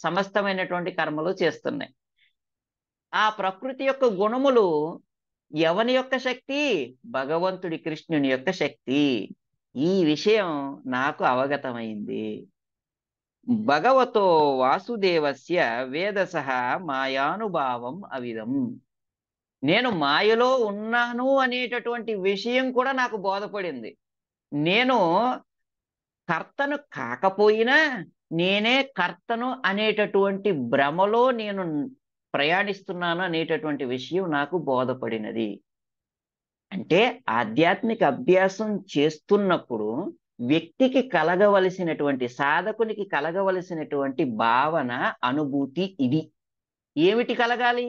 సమస్తమైనటువంటి కర్మలు చేస్తున్నాయి ఆ ప్రకృతి యొక్క గుణములు ఎవని యొక్క శక్తి భగవంతుడి కృష్ణుని యొక్క శక్తి ఈ విషయం నాకు అవగతమైంది భగవతో వాసుదేవస్య వేదసహ మాయానుభావం అవిదం నేను మాయలో ఉన్నాను అనేటటువంటి విషయం కూడా నాకు బోధపడింది నేను కర్తను కాకపోయినా నేనే కర్తను అనేటటువంటి భ్రమలో నేను ప్రయాణిస్తున్నాను అనేటటువంటి విషయం నాకు బోధపడినది అంటే ఆధ్యాత్మిక అభ్యాసం చేస్తున్నప్పుడు వ్యక్తికి కలగవలసినటువంటి సాధకునికి కలగవలసినటువంటి భావన అనుభూతి ఇది ఏమిటి కలగాలి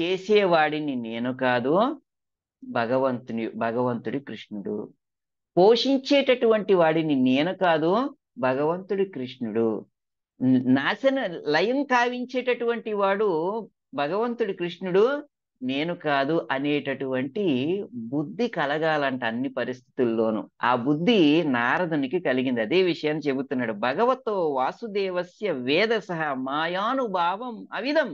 చేసేవాడిని నేను కాదు భగవంతుని భగవంతుడి కృష్ణుడు పోషించేటటువంటి వాడిని నేను కాదు భగవంతుడి కృష్ణుడు నాశన లయం కావించేటటువంటి వాడు భగవంతుడి కృష్ణుడు నేను కాదు అనేటటువంటి బుద్ధి కలగాలంట అన్ని పరిస్థితుల్లోనూ ఆ బుద్ధి నారదునికి కలిగింది అదే విషయాన్ని చెబుతున్నాడు భగవతో వాసుదేవస్య వేద సహా మాయానుభావం అవిధం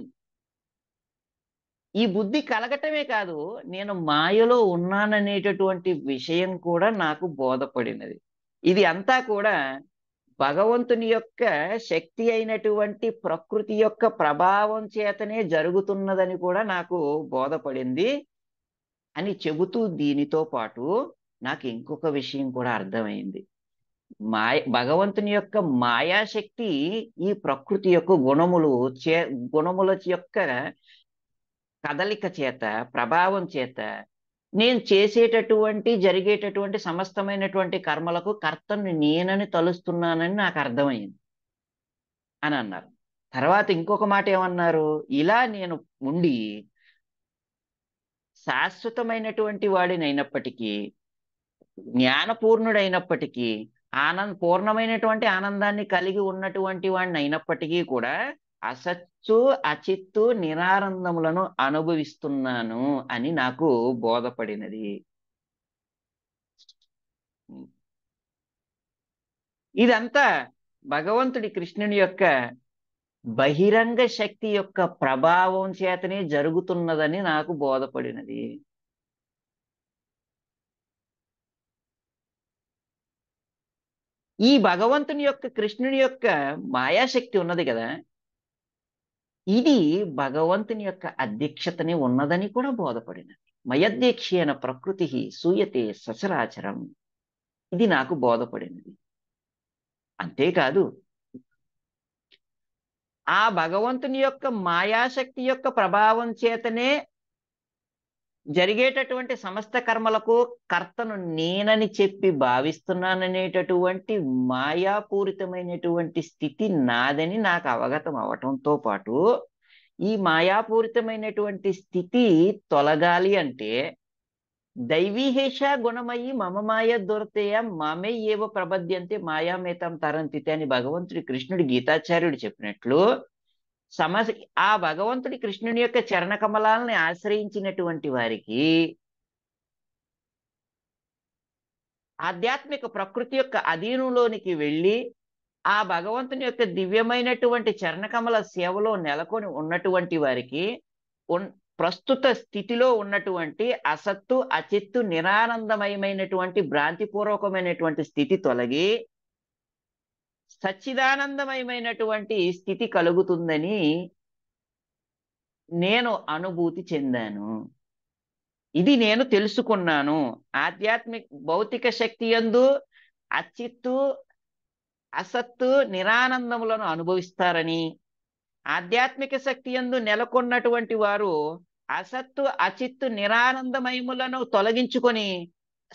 ఈ బుద్ధి కలగటమే కాదు నేను మాయలో ఉన్నాననేటటువంటి విషయం కూడా నాకు బోధపడినది ఇది అంతా కూడా భగవంతుని యొక్క శక్తి అయినటువంటి ప్రకృతి యొక్క ప్రభావం చేతనే జరుగుతున్నదని కూడా నాకు బోధపడింది అని చెబుతూ దీనితో పాటు నాకు ఇంకొక విషయం కూడా అర్థమైంది మాయ భగవంతుని యొక్క మాయాశక్తి ఈ ప్రకృతి యొక్క గుణములు చే గుణముల యొక్క కదలిక చేత ప్రభావం చేత నేను చేసేటటువంటి జరిగేటటువంటి సమస్తమైనటువంటి కర్మలకు కర్తను నేనని తలుస్తున్నానని నాకు అర్థమైంది అని అన్నారు తర్వాత ఇంకొక మాట ఏమన్నారు ఇలా నేను ఉండి శాశ్వతమైనటువంటి వాడినైనప్పటికీ జ్ఞానపూర్ణుడైనప్పటికీ ఆనంద పూర్ణమైనటువంటి ఆనందాన్ని కలిగి ఉన్నటువంటి వాడిని అయినప్పటికీ కూడా అసత్తు అచిత్తు నిరానందములను అనుభవిస్తున్నాను అని నాకు బోధపడినది ఇదంతా భగవంతుడి కృష్ణుని యొక్క బహిరంగ శక్తి యొక్క ప్రభావం చేతనే జరుగుతున్నదని నాకు బోధపడినది ఈ భగవంతుని యొక్క కృష్ణుని యొక్క మాయాశక్తి ఉన్నది కదా ఇది భగవంతుని యొక్క అధ్యక్షతనే ఉన్నదని కూడా బోధపడినది అయిన ప్రకృతి సూయతే సచరాచరం ఇది నాకు బోధపడినది అంతేకాదు ఆ భగవంతుని యొక్క మాయాశక్తి యొక్క ప్రభావం చేతనే జరిగేటటువంటి సమస్త కర్మలకు కర్తను నేనని చెప్పి భావిస్తున్నాననేటటువంటి మాయాపూరితమైనటువంటి స్థితి నాదని నాకు అవగతం అవటంతో పాటు ఈ మాయాపూరితమైనటువంటి స్థితి తొలగాలి అంటే దైవీహేష గుణమయ్యి మమ మాయ దొరతయ మమే ఏవో అంతే మాయామేతం తరంతితే అని భగవంతుడి కృష్ణుడు గీతాచార్యుడు చెప్పినట్లు సమస్య ఆ భగవంతుడి కృష్ణుని యొక్క చరణ కమలాలని ఆశ్రయించినటువంటి వారికి ఆధ్యాత్మిక ప్రకృతి యొక్క అధీనంలోనికి వెళ్ళి ఆ భగవంతుని యొక్క దివ్యమైనటువంటి చరణకమల సేవలో నెలకొని ఉన్నటువంటి వారికి ప్రస్తుత స్థితిలో ఉన్నటువంటి అసత్తు అచిత్తు నిరానందమయమైనటువంటి భ్రాంతిపూర్వకమైనటువంటి స్థితి తొలగి సచ్చిదానందమయమైనటువంటి స్థితి కలుగుతుందని నేను అనుభూతి చెందాను ఇది నేను తెలుసుకున్నాను ఆధ్యాత్మిక భౌతిక శక్తి ఎందు అచిత్తు అసత్తు నిరానందములను అనుభవిస్తారని ఆధ్యాత్మిక శక్తి ఎందు నెలకొన్నటువంటి వారు అసత్తు అచిత్తు నిరానందమయములను తొలగించుకొని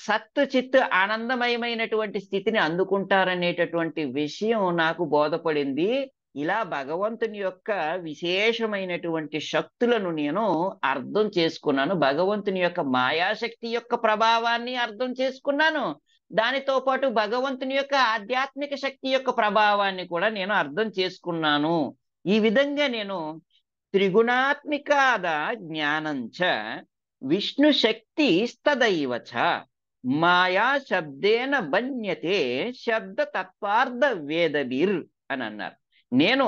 సత్తు చిత్ ఆనందమయమైనటువంటి స్థితిని అందుకుంటారనేటటువంటి విషయం నాకు బోధపడింది ఇలా భగవంతుని యొక్క విశేషమైనటువంటి శక్తులను నేను అర్థం చేసుకున్నాను భగవంతుని యొక్క మాయాశక్తి యొక్క ప్రభావాన్ని అర్థం చేసుకున్నాను దానితో పాటు భగవంతుని యొక్క ఆధ్యాత్మిక శక్తి యొక్క ప్రభావాన్ని కూడా నేను అర్థం చేసుకున్నాను ఈ విధంగా నేను త్రిగుణాత్మికాద జ్ఞానంచ విష్ణు శక్తి స్తదైవచ మాయా శబ్దేన బన్యతే శబ్ద తత్వార్థ వేదవీర్ అని అన్నారు నేను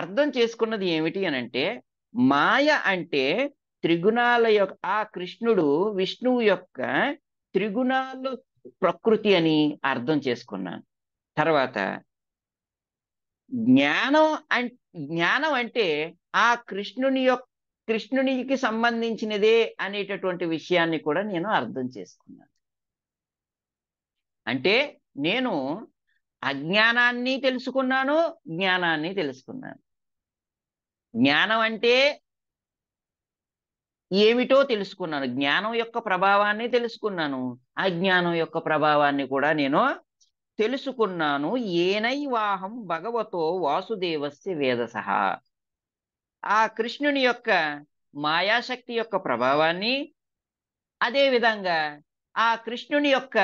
అర్థం చేసుకున్నది ఏమిటి అని అంటే మాయ అంటే త్రిగుణాల యొక్క ఆ కృష్ణుడు విష్ణువు యొక్క త్రిగుణాలు ప్రకృతి అని అర్థం చేసుకున్నాను తర్వాత జ్ఞానం అంటే జ్ఞానం అంటే ఆ కృష్ణుని యొక్క కృష్ణునికి సంబంధించినదే అనేటటువంటి విషయాన్ని కూడా నేను అర్థం చేసుకున్నాను అంటే నేను అజ్ఞానాన్ని తెలుసుకున్నాను జ్ఞానాన్ని తెలుసుకున్నాను జ్ఞానం అంటే ఏమిటో తెలుసుకున్నాను జ్ఞానం యొక్క ప్రభావాన్ని తెలుసుకున్నాను ఆ జ్ఞానం యొక్క ప్రభావాన్ని కూడా నేను తెలుసుకున్నాను ఏనై వాహం భగవతో వాసుదేవస్య వేదసహ ఆ కృష్ణుని యొక్క మాయాశక్తి యొక్క ప్రభావాన్ని అదేవిధంగా ఆ కృష్ణుని యొక్క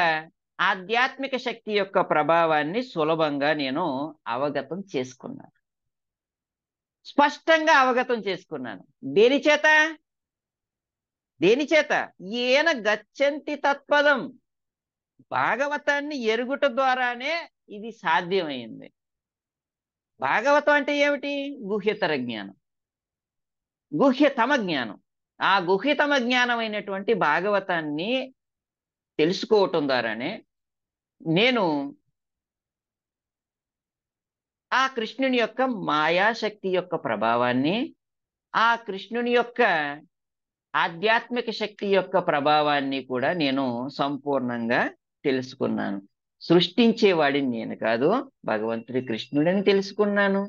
ఆధ్యాత్మిక శక్తి యొక్క ప్రభావాన్ని సులభంగా నేను అవగతం చేసుకున్నాను స్పష్టంగా అవగతం చేసుకున్నాను దేని చేత దేని చేత ఈయన గచ్చంతి తత్పదం భాగవతాన్ని ఎరుగుట ద్వారానే ఇది సాధ్యమైంది భాగవతం అంటే ఏమిటి గుహ్యతర జ్ఞానం గుహ్యతమ జ్ఞానం ఆ గుహ్యతమ జ్ఞానమైనటువంటి భాగవతాన్ని తెలుసుకోవటం ద్వారానే నేను ఆ కృష్ణుని యొక్క మాయాశక్తి యొక్క ప్రభావాన్ని ఆ కృష్ణుని యొక్క ఆధ్యాత్మిక శక్తి యొక్క ప్రభావాన్ని కూడా నేను సంపూర్ణంగా తెలుసుకున్నాను సృష్టించేవాడిని నేను కాదు భగవంతుడి కృష్ణుడని తెలుసుకున్నాను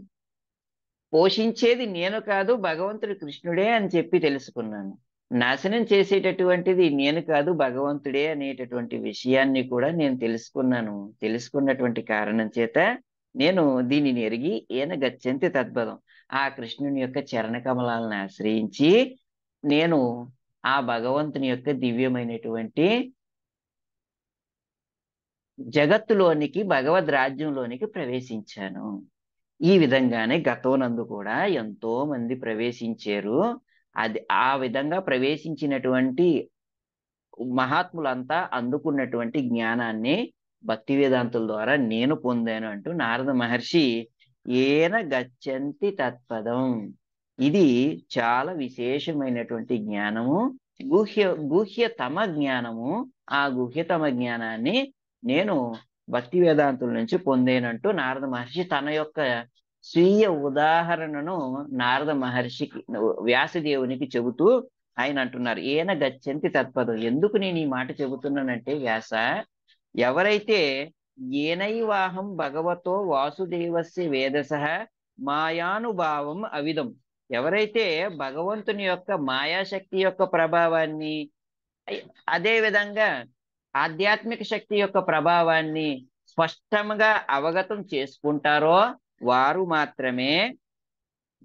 పోషించేది నేను కాదు భగవంతుడు కృష్ణుడే అని చెప్పి తెలుసుకున్నాను నాశనం చేసేటటువంటిది నేను కాదు భగవంతుడే అనేటటువంటి విషయాన్ని కూడా నేను తెలుసుకున్నాను తెలుసుకున్నటువంటి కారణం చేత నేను దీనిని ఎరిగి ఈయన గచ్చంతి తద్భదం ఆ కృష్ణుని యొక్క చరణ కమలాలను ఆశ్రయించి నేను ఆ భగవంతుని యొక్క దివ్యమైనటువంటి జగత్తులోనికి భగవద్ రాజ్యంలోనికి ప్రవేశించాను ఈ విధంగానే గతోనందు కూడా ఎంతో మంది ప్రవేశించారు అది ఆ విధంగా ప్రవేశించినటువంటి మహాత్ములంతా అందుకున్నటువంటి జ్ఞానాన్ని భక్తి వేదాంతుల ద్వారా నేను పొందాను అంటూ నారద మహర్షి ఏన గచ్చంతి తత్పదం ఇది చాలా విశేషమైనటువంటి జ్ఞానము గుహ్య గుహ్యతమ జ్ఞానము ఆ గుహ్యతమ జ్ఞానాన్ని నేను భక్తి వేదాంతుల నుంచి పొందేనంటూ నారద మహర్షి తన యొక్క స్వీయ ఉదాహరణను నారద మహర్షికి వ్యాసదేవునికి చెబుతూ ఆయన అంటున్నారు ఈయన గచ్చంతి తత్పదం ఎందుకు నేను ఈ మాట చెబుతున్నానంటే వ్యాస ఎవరైతే ఏనైవాహం భగవతో వాసుదేవస్య వేదస మాయానుభావం అవిధం ఎవరైతే భగవంతుని యొక్క మాయాశక్తి యొక్క ప్రభావాన్ని అదే విధంగా ఆధ్యాత్మిక శక్తి యొక్క ప్రభావాన్ని స్పష్టంగా అవగతం చేసుకుంటారో వారు మాత్రమే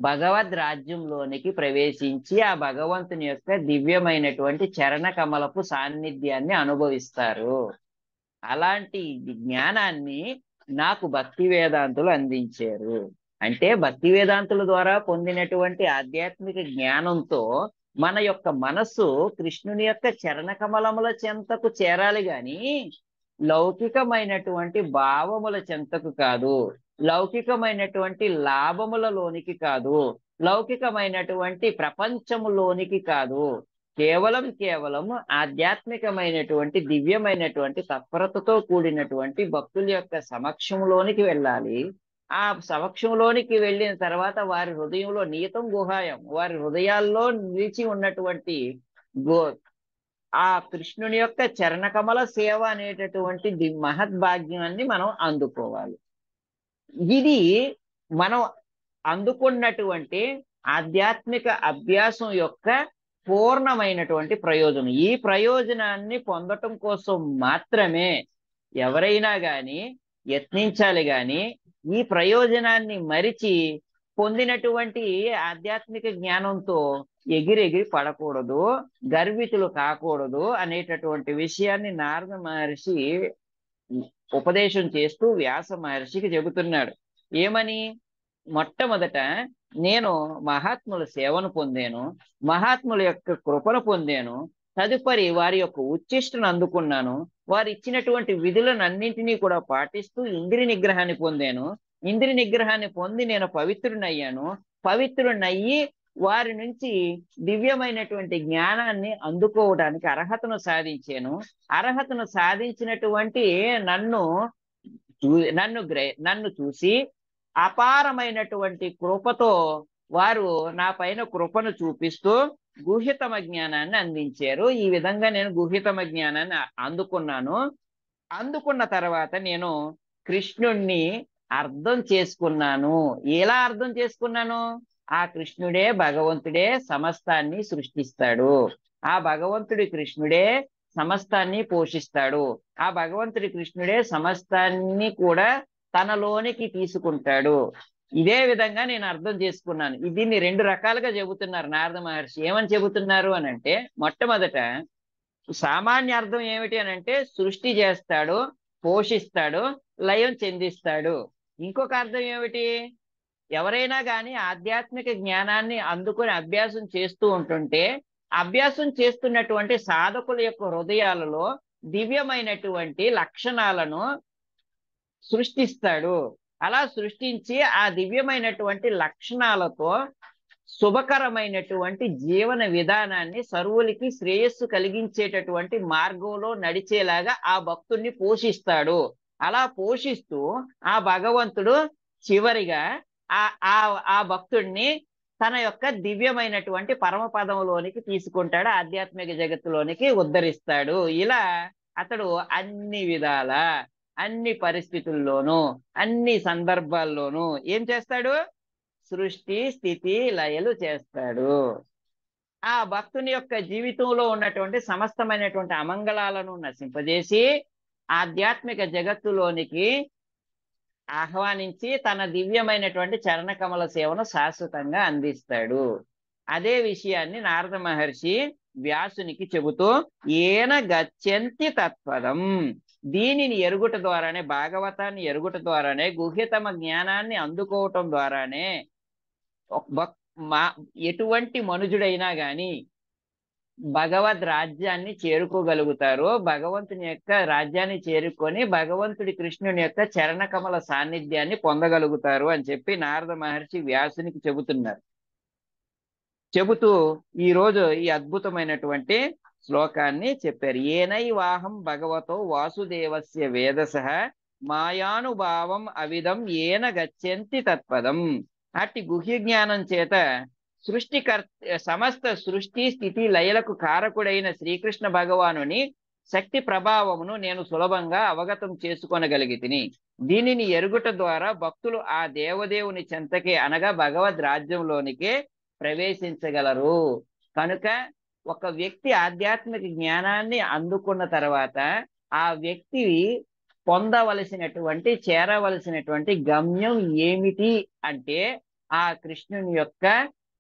భగవద్ రాజ్యంలోనికి ప్రవేశించి ఆ భగవంతుని యొక్క దివ్యమైనటువంటి చరణ కమలపు సాన్నిధ్యాన్ని అనుభవిస్తారు అలాంటి జ్ఞానాన్ని నాకు భక్తి వేదాంతులు అందించారు అంటే భక్తి వేదాంతుల ద్వారా పొందినటువంటి ఆధ్యాత్మిక జ్ఞానంతో మన యొక్క మనస్సు కృష్ణుని యొక్క చరణ కమలముల చెంతకు చేరాలి గాని లౌకికమైనటువంటి భావముల చెంతకు కాదు లౌకికమైనటువంటి లాభములలోనికి కాదు లౌకికమైనటువంటి ప్రపంచములోనికి కాదు కేవలం కేవలం ఆధ్యాత్మికమైనటువంటి దివ్యమైనటువంటి తత్పరతతో కూడినటువంటి భక్తుల యొక్క సమక్షంలోనికి వెళ్ళాలి ఆ సమక్షంలోనికి వెళ్ళిన తర్వాత వారి హృదయంలో నీతం గుహాయం వారి హృదయాల్లో నిలిచి ఉన్నటువంటి గో ఆ కృష్ణుని యొక్క చరణకమల సేవ అనేటటువంటి ది మహద్భాగ్యాన్ని మనం అందుకోవాలి ఇది మనం అందుకున్నటువంటి ఆధ్యాత్మిక అభ్యాసం యొక్క పూర్ణమైనటువంటి ప్రయోజనం ఈ ప్రయోజనాన్ని పొందటం కోసం మాత్రమే ఎవరైనా కానీ యత్నించాలి గాని ఈ ప్రయోజనాన్ని మరిచి పొందినటువంటి ఆధ్యాత్మిక జ్ఞానంతో ఎగిరెగిరి పడకూడదు గర్వితులు కాకూడదు అనేటటువంటి విషయాన్ని నారద మహర్షి ఉపదేశం చేస్తూ వ్యాస మహర్షికి చెబుతున్నాడు ఏమని మొట్టమొదట నేను మహాత్ముల సేవను పొందాను మహాత్ముల యొక్క కృపను పొందాను తదుపరి వారి యొక్క ఉచ్చిష్టను అందుకున్నాను వారు ఇచ్చినటువంటి విధులను అన్నింటినీ కూడా పాటిస్తూ ఇంద్రి నిగ్రహాన్ని పొందాను ఇంద్రి నిగ్రహాన్ని పొంది నేను పవిత్రునయ్యాను పవిత్రునయ్యి వారి నుంచి దివ్యమైనటువంటి జ్ఞానాన్ని అందుకోవడానికి అర్హతను సాధించాను అర్హతను సాధించినటువంటి నన్ను నన్ను నన్ను చూసి అపారమైనటువంటి కృపతో వారు నా పైన కృపను చూపిస్తూ గుహితమ జ్ఞానాన్ని అందించారు ఈ విధంగా నేను గుహితమ జ్ఞానాన్ని అందుకున్నాను అందుకున్న తర్వాత నేను కృష్ణుణ్ణి అర్థం చేసుకున్నాను ఎలా అర్థం చేసుకున్నాను ఆ కృష్ణుడే భగవంతుడే సమస్తాన్ని సృష్టిస్తాడు ఆ భగవంతుడి కృష్ణుడే సమస్తాన్ని పోషిస్తాడు ఆ భగవంతుడి కృష్ణుడే సమస్తాన్ని కూడా తనలోనికి తీసుకుంటాడు ఇదే విధంగా నేను అర్థం చేసుకున్నాను దీన్ని రెండు రకాలుగా చెబుతున్నారు నారద మహర్షి ఏమని చెబుతున్నారు అని అంటే మొట్టమొదట సామాన్య అర్థం ఏమిటి అని అంటే సృష్టి చేస్తాడు పోషిస్తాడు లయం చెందిస్తాడు ఇంకొక అర్థం ఏమిటి ఎవరైనా కానీ ఆధ్యాత్మిక జ్ఞానాన్ని అందుకొని అభ్యాసం చేస్తూ ఉంటుంటే అభ్యాసం చేస్తున్నటువంటి సాధకుల యొక్క హృదయాలలో దివ్యమైనటువంటి లక్షణాలను సృష్టిస్తాడు అలా సృష్టించి ఆ దివ్యమైనటువంటి లక్షణాలతో శుభకరమైనటువంటి జీవన విధానాన్ని సర్వులకి శ్రేయస్సు కలిగించేటటువంటి మార్గంలో నడిచేలాగా ఆ భక్తుడిని పోషిస్తాడు అలా పోషిస్తూ ఆ భగవంతుడు చివరిగా ఆ ఆ ఆ భక్తుడిని తన యొక్క దివ్యమైనటువంటి పరమపదంలోనికి తీసుకుంటాడు ఆధ్యాత్మిక జగత్తులోనికి ఉద్ధరిస్తాడు ఇలా అతడు అన్ని విధాల అన్ని పరిస్థితుల్లోనూ అన్ని సందర్భాల్లోనూ ఏం చేస్తాడు సృష్టి స్థితి లయలు చేస్తాడు ఆ భక్తుని యొక్క జీవితంలో ఉన్నటువంటి సమస్తమైనటువంటి అమంగళాలను నశింపజేసి ఆధ్యాత్మిక జగత్తులోనికి ఆహ్వానించి తన దివ్యమైనటువంటి చరణకమల సేవను శాశ్వతంగా అందిస్తాడు అదే విషయాన్ని నారద మహర్షి వ్యాసునికి చెబుతూ ఏన గచ్చంతి తత్పదం దీనిని ఎరుగుట ద్వారానే భాగవతాన్ని ఎరుగుట ద్వారానే గుహ్యతమ జ్ఞానాన్ని అందుకోవటం ద్వారానే మా ఎటువంటి మనుజుడైనా గాని భగవద్ రాజ్యాన్ని చేరుకోగలుగుతారు భగవంతుని యొక్క రాజ్యాన్ని చేరుకొని భగవంతుడి కృష్ణుని యొక్క చరణకమల సాన్నిధ్యాన్ని పొందగలుగుతారు అని చెప్పి నారద మహర్షి వ్యాసునికి చెబుతున్నారు చెబుతూ ఈ రోజు ఈ అద్భుతమైనటువంటి శ్లోకాన్ని చెప్పారు ఏనైవాహం భగవతో వాసుదేవస్య వేదస మాయానుభావం అవిధం ఏన గచ్చంతి తత్పదం అట్టి గుహ్య జ్ఞానం చేత సృష్టికర్త సమస్త సృష్టి స్థితి లయలకు కారకుడైన శ్రీకృష్ణ భగవానుని శక్తి ప్రభావమును నేను సులభంగా అవగతం చేసుకొనగలిగితిని దీనిని ఎరుగుట ద్వారా భక్తులు ఆ దేవదేవుని చెంతకే అనగా భగవద్ రాజ్యంలోనికే ప్రవేశించగలరు కనుక ఒక వ్యక్తి ఆధ్యాత్మిక జ్ఞానాన్ని అందుకున్న తర్వాత ఆ వ్యక్తి పొందవలసినటువంటి చేరవలసినటువంటి గమ్యం ఏమిటి అంటే ఆ కృష్ణుని యొక్క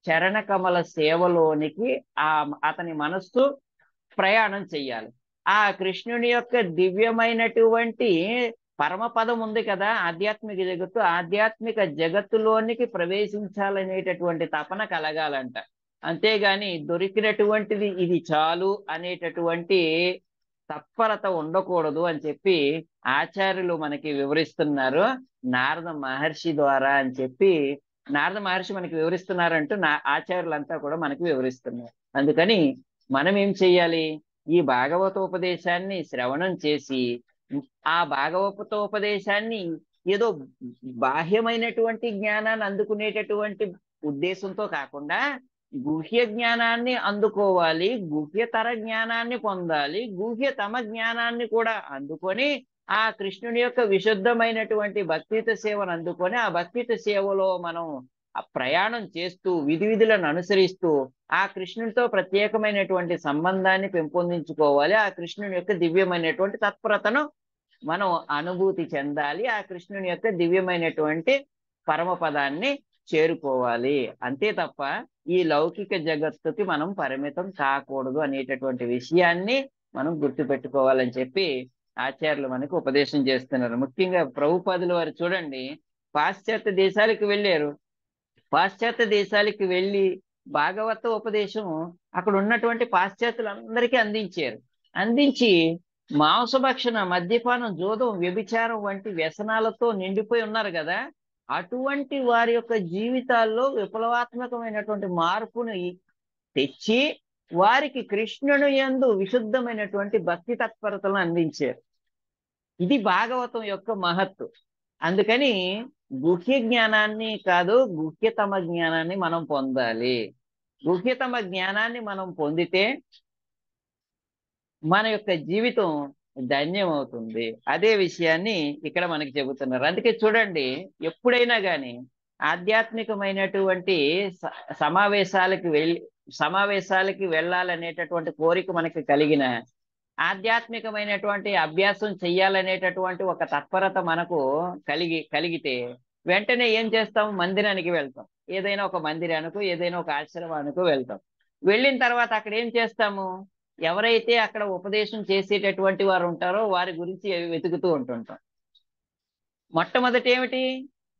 చరణకమల సేవలోనికి ఆ అతని మనస్సు ప్రయాణం చెయ్యాలి ఆ కృష్ణుని యొక్క దివ్యమైనటువంటి పరమపదం ఉంది కదా ఆధ్యాత్మిక జగత్తు ఆధ్యాత్మిక జగత్తులోనికి ప్రవేశించాలనేటటువంటి తపన కలగాలంట అంతేగాని దొరికినటువంటిది ఇది చాలు అనేటటువంటి తత్పరత ఉండకూడదు అని చెప్పి ఆచార్యులు మనకి వివరిస్తున్నారు నారద మహర్షి ద్వారా అని చెప్పి నారద మహర్షి మనకి వివరిస్తున్నారంటూ నా ఆచార్యులంతా కూడా మనకి వివరిస్తున్నారు అందుకని మనం ఏం చేయాలి ఈ భాగవతోపదేశాన్ని శ్రవణం చేసి ఆ భాగవతోపదేశాన్ని ఏదో బాహ్యమైనటువంటి జ్ఞానాన్ని అందుకునేటటువంటి ఉద్దేశంతో కాకుండా గుహ్య జ్ఞానాన్ని అందుకోవాలి గుహ్యతర జ్ఞానాన్ని పొందాలి గుహ్యతమ జ్ఞానాన్ని కూడా అందుకొని ఆ కృష్ణుని యొక్క విశుద్ధమైనటువంటి భక్తిత సేవను అందుకొని ఆ భక్తిత సేవలో మనం ప్రయాణం చేస్తూ విధి విధులను అనుసరిస్తూ ఆ కృష్ణునితో ప్రత్యేకమైనటువంటి సంబంధాన్ని పెంపొందించుకోవాలి ఆ కృష్ణుని యొక్క దివ్యమైనటువంటి తత్పరతను మనం అనుభూతి చెందాలి ఆ కృష్ణుని యొక్క దివ్యమైనటువంటి పరమపదాన్ని చేరుకోవాలి అంతే తప్ప ఈ లౌకిక జగత్తుకి మనం పరిమితం కాకూడదు అనేటటువంటి విషయాన్ని మనం గుర్తుపెట్టుకోవాలని చెప్పి ఆచార్యులు మనకు ఉపదేశం చేస్తున్నారు ముఖ్యంగా ప్రభుపాదులు వారు చూడండి పాశ్చాత్య దేశాలకు వెళ్ళారు పాశ్చాత్య దేశాలకు వెళ్ళి భాగవత ఉపదేశం అక్కడ ఉన్నటువంటి పాశ్చాత్యులు అందరికీ అందించారు అందించి మాంసభక్షణ మద్యపానం జోదం వ్యభిచారం వంటి వ్యసనాలతో నిండిపోయి ఉన్నారు కదా అటువంటి వారి యొక్క జీవితాల్లో విప్లవాత్మకమైనటువంటి మార్పుని తెచ్చి వారికి కృష్ణుని ఎందు విశుద్ధమైనటువంటి భక్తి తత్పరతలను అందించారు ఇది భాగవతం యొక్క మహత్తు అందుకని గుహ్య జ్ఞానాన్ని కాదు గుహ్యతమ జ్ఞానాన్ని మనం పొందాలి గుహ్యతమ జ్ఞానాన్ని మనం పొందితే మన యొక్క జీవితం ధన్యం అవుతుంది అదే విషయాన్ని ఇక్కడ మనకి చెబుతున్నారు అందుకే చూడండి ఎప్పుడైనా కానీ ఆధ్యాత్మికమైనటువంటి సమావేశాలకు వెళ్ళి సమావేశాలకి వెళ్ళాలనేటటువంటి కోరిక మనకి కలిగిన ఆధ్యాత్మికమైనటువంటి అభ్యాసం చెయ్యాలనేటటువంటి ఒక తత్పరత మనకు కలిగి కలిగితే వెంటనే ఏం చేస్తాం మందిరానికి వెళ్తాం ఏదైనా ఒక మందిరానికి ఏదైనా ఒక ఆశ్రమానికి వెళ్తాం వెళ్ళిన తర్వాత అక్కడ ఏం చేస్తాము ఎవరైతే అక్కడ ఉపదేశం చేసేటటువంటి వారు ఉంటారో వారి గురించి వెతుకుతూ ఉంటుంటాం మొట్టమొదటి ఏమిటి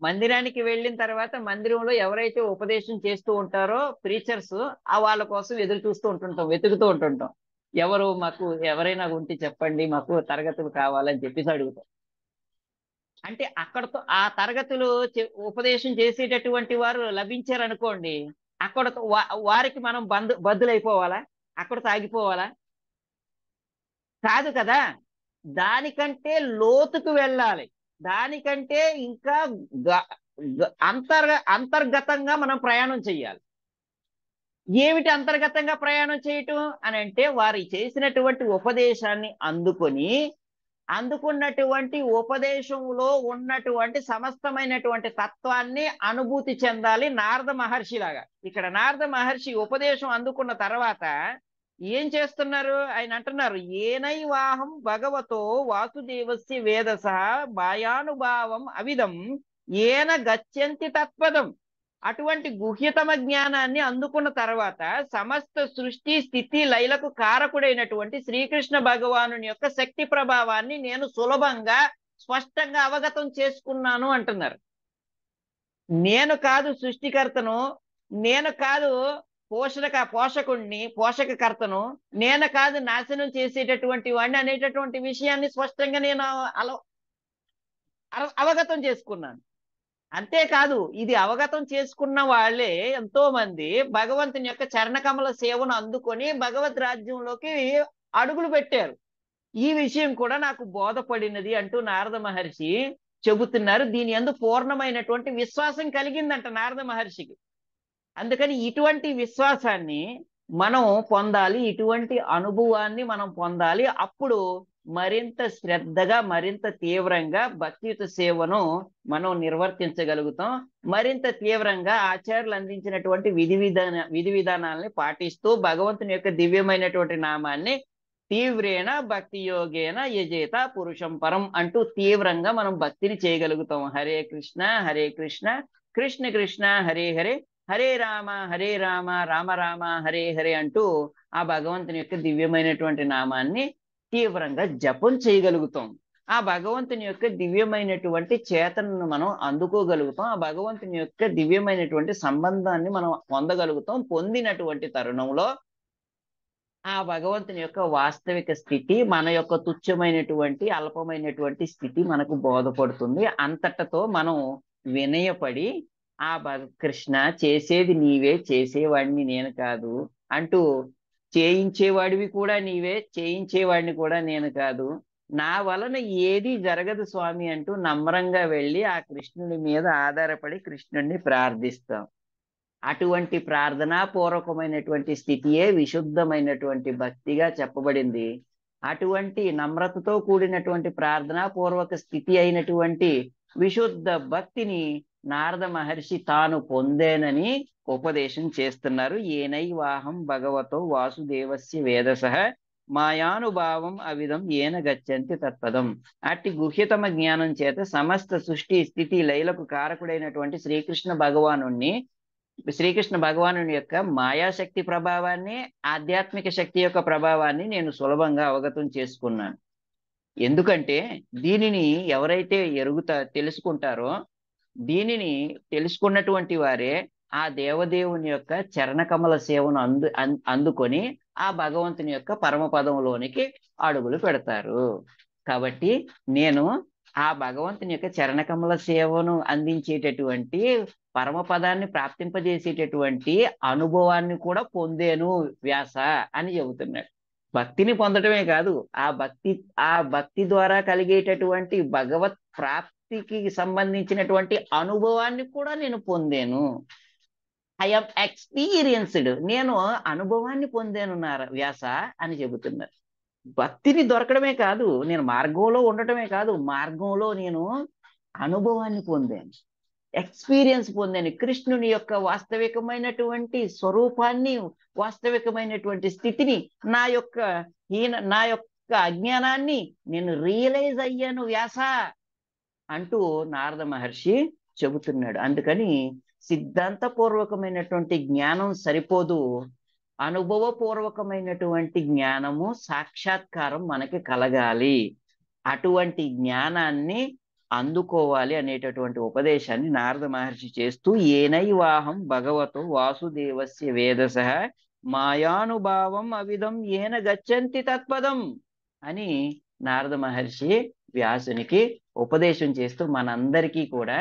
మందిరానికి వెళ్ళిన తర్వాత మందిరంలో ఎవరైతే ఉపదేశం చేస్తూ ఉంటారో ప్రీచర్స్ ఆ వాళ్ళ కోసం ఎదురు చూస్తూ ఉంటుంటాం వెతుకుతూ ఉంటుంటాం ఎవరు మాకు ఎవరైనా ఉంటే చెప్పండి మాకు తరగతులు కావాలని చెప్పేసి అడుగుతాం అంటే అక్కడతో ఆ తరగతులు ఉపదేశం చేసేటటువంటి వారు లభించారనుకోండి అక్కడ వారికి మనం బంధు బద్దులైపోవాలా అక్కడ సాగిపోవాలా కాదు కదా దానికంటే లోతుకు వెళ్ళాలి దానికంటే ఇంకా అంతర్ అంతర్గతంగా మనం ప్రయాణం చేయాలి ఏమిటి అంతర్గతంగా ప్రయాణం చేయటం అని అంటే వారు చేసినటువంటి ఉపదేశాన్ని అందుకొని అందుకున్నటువంటి ఉపదేశంలో ఉన్నటువంటి సమస్తమైనటువంటి తత్వాన్ని అనుభూతి చెందాలి నారద లాగా ఇక్కడ నారద మహర్షి ఉపదేశం అందుకున్న తర్వాత ఏం చేస్తున్నారు ఆయన అంటున్నారు ఏనై వాహం భగవతో వాసుదేవస్య వేదస మాయానుభావం అవిధం ఏన గచ్చంతి తత్పదం అటువంటి గుహ్యతమ జ్ఞానాన్ని అందుకున్న తర్వాత సమస్త సృష్టి స్థితి లైలకు కారకుడైనటువంటి శ్రీకృష్ణ భగవాను యొక్క శక్తి ప్రభావాన్ని నేను సులభంగా స్పష్టంగా అవగతం చేసుకున్నాను అంటున్నారు నేను కాదు సృష్టికర్తను నేను కాదు పోషక పోషకుణ్ణి పోషకకర్తను నేను కాదు నాశనం చేసేటటువంటి వాడిని అనేటటువంటి విషయాన్ని స్పష్టంగా నేను అవగతం చేసుకున్నాను అంతేకాదు ఇది అవగతం చేసుకున్న వాళ్ళే ఎంతో మంది భగవంతుని యొక్క చరణకమల సేవను అందుకొని భగవద్ రాజ్యంలోకి అడుగులు పెట్టారు ఈ విషయం కూడా నాకు బోధపడినది అంటూ నారద మహర్షి చెబుతున్నారు దీని ఎందు పూర్ణమైనటువంటి విశ్వాసం కలిగిందంట నారద మహర్షికి అందుకని ఇటువంటి విశ్వాసాన్ని మనం పొందాలి ఇటువంటి అనుభవాన్ని మనం పొందాలి అప్పుడు మరింత శ్రద్ధగా మరింత తీవ్రంగా భక్తియుత సేవను మనం నిర్వర్తించగలుగుతాం మరింత తీవ్రంగా ఆచార్యులు అందించినటువంటి విధి విధాన విధి విధానాలని పాటిస్తూ భగవంతుని యొక్క దివ్యమైనటువంటి నామాన్ని తీవ్రేణ భక్తి యోగేన యజేత పురుషం పరం అంటూ తీవ్రంగా మనం భక్తిని చేయగలుగుతాం హరే కృష్ణ హరే కృష్ణ కృష్ణ కృష్ణ హరే హరే హరే రామ హరే రామ రామ రామ హరే హరే అంటూ ఆ భగవంతుని యొక్క దివ్యమైనటువంటి నామాన్ని తీవ్రంగా జపం చేయగలుగుతాం ఆ భగవంతుని యొక్క దివ్యమైనటువంటి చేతనను మనం అందుకోగలుగుతాం ఆ భగవంతుని యొక్క దివ్యమైనటువంటి సంబంధాన్ని మనం పొందగలుగుతాం పొందినటువంటి తరుణంలో ఆ భగవంతుని యొక్క వాస్తవిక స్థితి మన యొక్క తుచ్చమైనటువంటి అల్పమైనటువంటి స్థితి మనకు బోధపడుతుంది అంతటతో మనం వినయపడి ఆ భగ కృష్ణ చేసేది నీవే చేసేవాడిని నేను కాదు అంటూ చేయించేవాడివి కూడా నీవే చేయించేవాడిని కూడా నేను కాదు నా వలన ఏది జరగదు స్వామి అంటూ నమ్రంగా వెళ్ళి ఆ కృష్ణుడి మీద ఆధారపడి కృష్ణుడిని ప్రార్థిస్తాం అటువంటి ప్రార్థనా పూర్వకమైనటువంటి స్థితియే విశుద్ధమైనటువంటి భక్తిగా చెప్పబడింది అటువంటి నమ్రతతో కూడినటువంటి ప్రార్థనా పూర్వక స్థితి అయినటువంటి విశుద్ధ భక్తిని నారద మహర్షి తాను పొందేనని ఉపదేశం చేస్తున్నారు ఏనై వాహం భగవతో వాసుదేవస్య వేదస మాయానుభావం అవిధం ఏన గచ్చంతి తత్పదం అట్టి గుహ్యతమ జ్ఞానం చేత సమస్త సృష్టి స్థితి లైలకు కారకుడైనటువంటి శ్రీకృష్ణ భగవాను శ్రీకృష్ణ భగవాను యొక్క మాయాశక్తి ప్రభావాన్ని ఆధ్యాత్మిక శక్తి యొక్క ప్రభావాన్ని నేను సులభంగా అవగతం చేసుకున్నాను ఎందుకంటే దీనిని ఎవరైతే ఎరుగుతా తెలుసుకుంటారో దీనిని తెలుసుకున్నటువంటి వారే ఆ దేవదేవుని యొక్క చరణకమల సేవను అందు అందుకొని ఆ భగవంతుని యొక్క పరమపదంలోనికి అడుగులు పెడతారు కాబట్టి నేను ఆ భగవంతుని యొక్క చరణకమల సేవను అందించేటటువంటి పరమపదాన్ని ప్రాప్తింపజేసేటటువంటి అనుభవాన్ని కూడా పొందేను వ్యాస అని చెబుతున్నాడు భక్తిని పొందటమే కాదు ఆ భక్తి ఆ భక్తి ద్వారా కలిగేటటువంటి భగవత్ ప్రాప్ భక్తికి సంబంధించినటువంటి అనుభవాన్ని కూడా నేను పొందాను ఐఎమ్ ఎక్స్పీరియన్స్డ్ నేను అనుభవాన్ని పొందాను వ్యాస అని చెబుతున్నారు భక్తిని దొరకడమే కాదు నేను మార్గంలో ఉండటమే కాదు మార్గంలో నేను అనుభవాన్ని పొందాను ఎక్స్పీరియన్స్ పొందాను కృష్ణుని యొక్క వాస్తవికమైనటువంటి స్వరూపాన్ని వాస్తవికమైనటువంటి స్థితిని నా యొక్క హీన నా యొక్క అజ్ఞానాన్ని నేను రియలైజ్ అయ్యాను వ్యాస అంటూ నారద మహర్షి చెబుతున్నాడు అందుకని సిద్ధాంతపూర్వకమైనటువంటి జ్ఞానం సరిపోదు అనుభవపూర్వకమైనటువంటి జ్ఞానము సాక్షాత్కారం మనకి కలగాలి అటువంటి జ్ఞానాన్ని అందుకోవాలి అనేటటువంటి ఉపదేశాన్ని నారద మహర్షి చేస్తూ ఏనైవాహం భగవతో వాసుదేవస్య వేదస మాయానుభావం అవిధం ఏన గచ్చంతి తత్పదం అని నారద మహర్షి వ్యాసునికి ఉపదేశం చేస్తూ మనందరికీ కూడా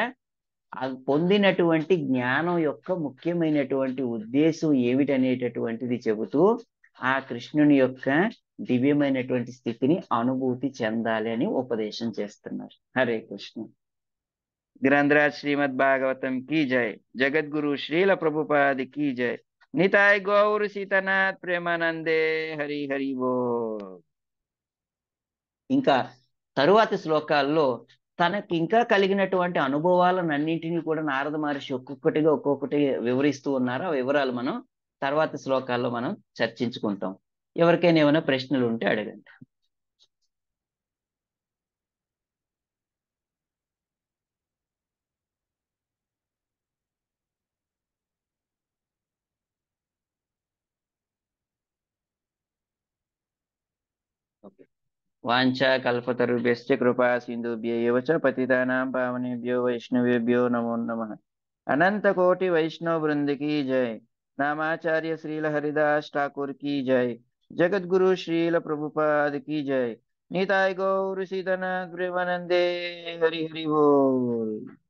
పొందినటువంటి జ్ఞానం యొక్క ముఖ్యమైనటువంటి ఉద్దేశం ఏమిటనేటటువంటిది చెబుతూ ఆ కృష్ణుని యొక్క దివ్యమైనటువంటి స్థితిని అనుభూతి చెందాలి అని ఉపదేశం చేస్తున్నారు హరే కృష్ణ గ్రంథరాజ్ శ్రీమద్ భాగవతం కీ జయ్ జగద్గురు శ్రీల ప్రభుపాది కీ జయ్ నితాయ్ గౌరు సీతనాథ్ ప్రేమానందే హరి హరి ఇంకా తరువాతి శ్లోకాల్లో తనకి ఇంకా కలిగినటువంటి అనుభవాలను అన్నింటినీ కూడా నారద మహర్షి ఒక్కొక్కటిగా ఒక్కొక్కటి వివరిస్తూ ఉన్నారు ఆ వివరాలు మనం తర్వాత శ్లోకాల్లో మనం చర్చించుకుంటాం ఎవరికైనా ఏమైనా ప్రశ్నలు ఉంటే అడగండి वाचा वाञ्छाकल्पतरुभ्यश्च कृपा सिंधुभ्यव च पावनेभ्यो वैष्णवेभ्यो नमो नम अनंतकोटि की जय नामाचार्य श्रील हरिदास ठाकुर की जय जगत श्रील प्रभुपाद की जय निताय गौर सीधनाथ हरि हरि बोल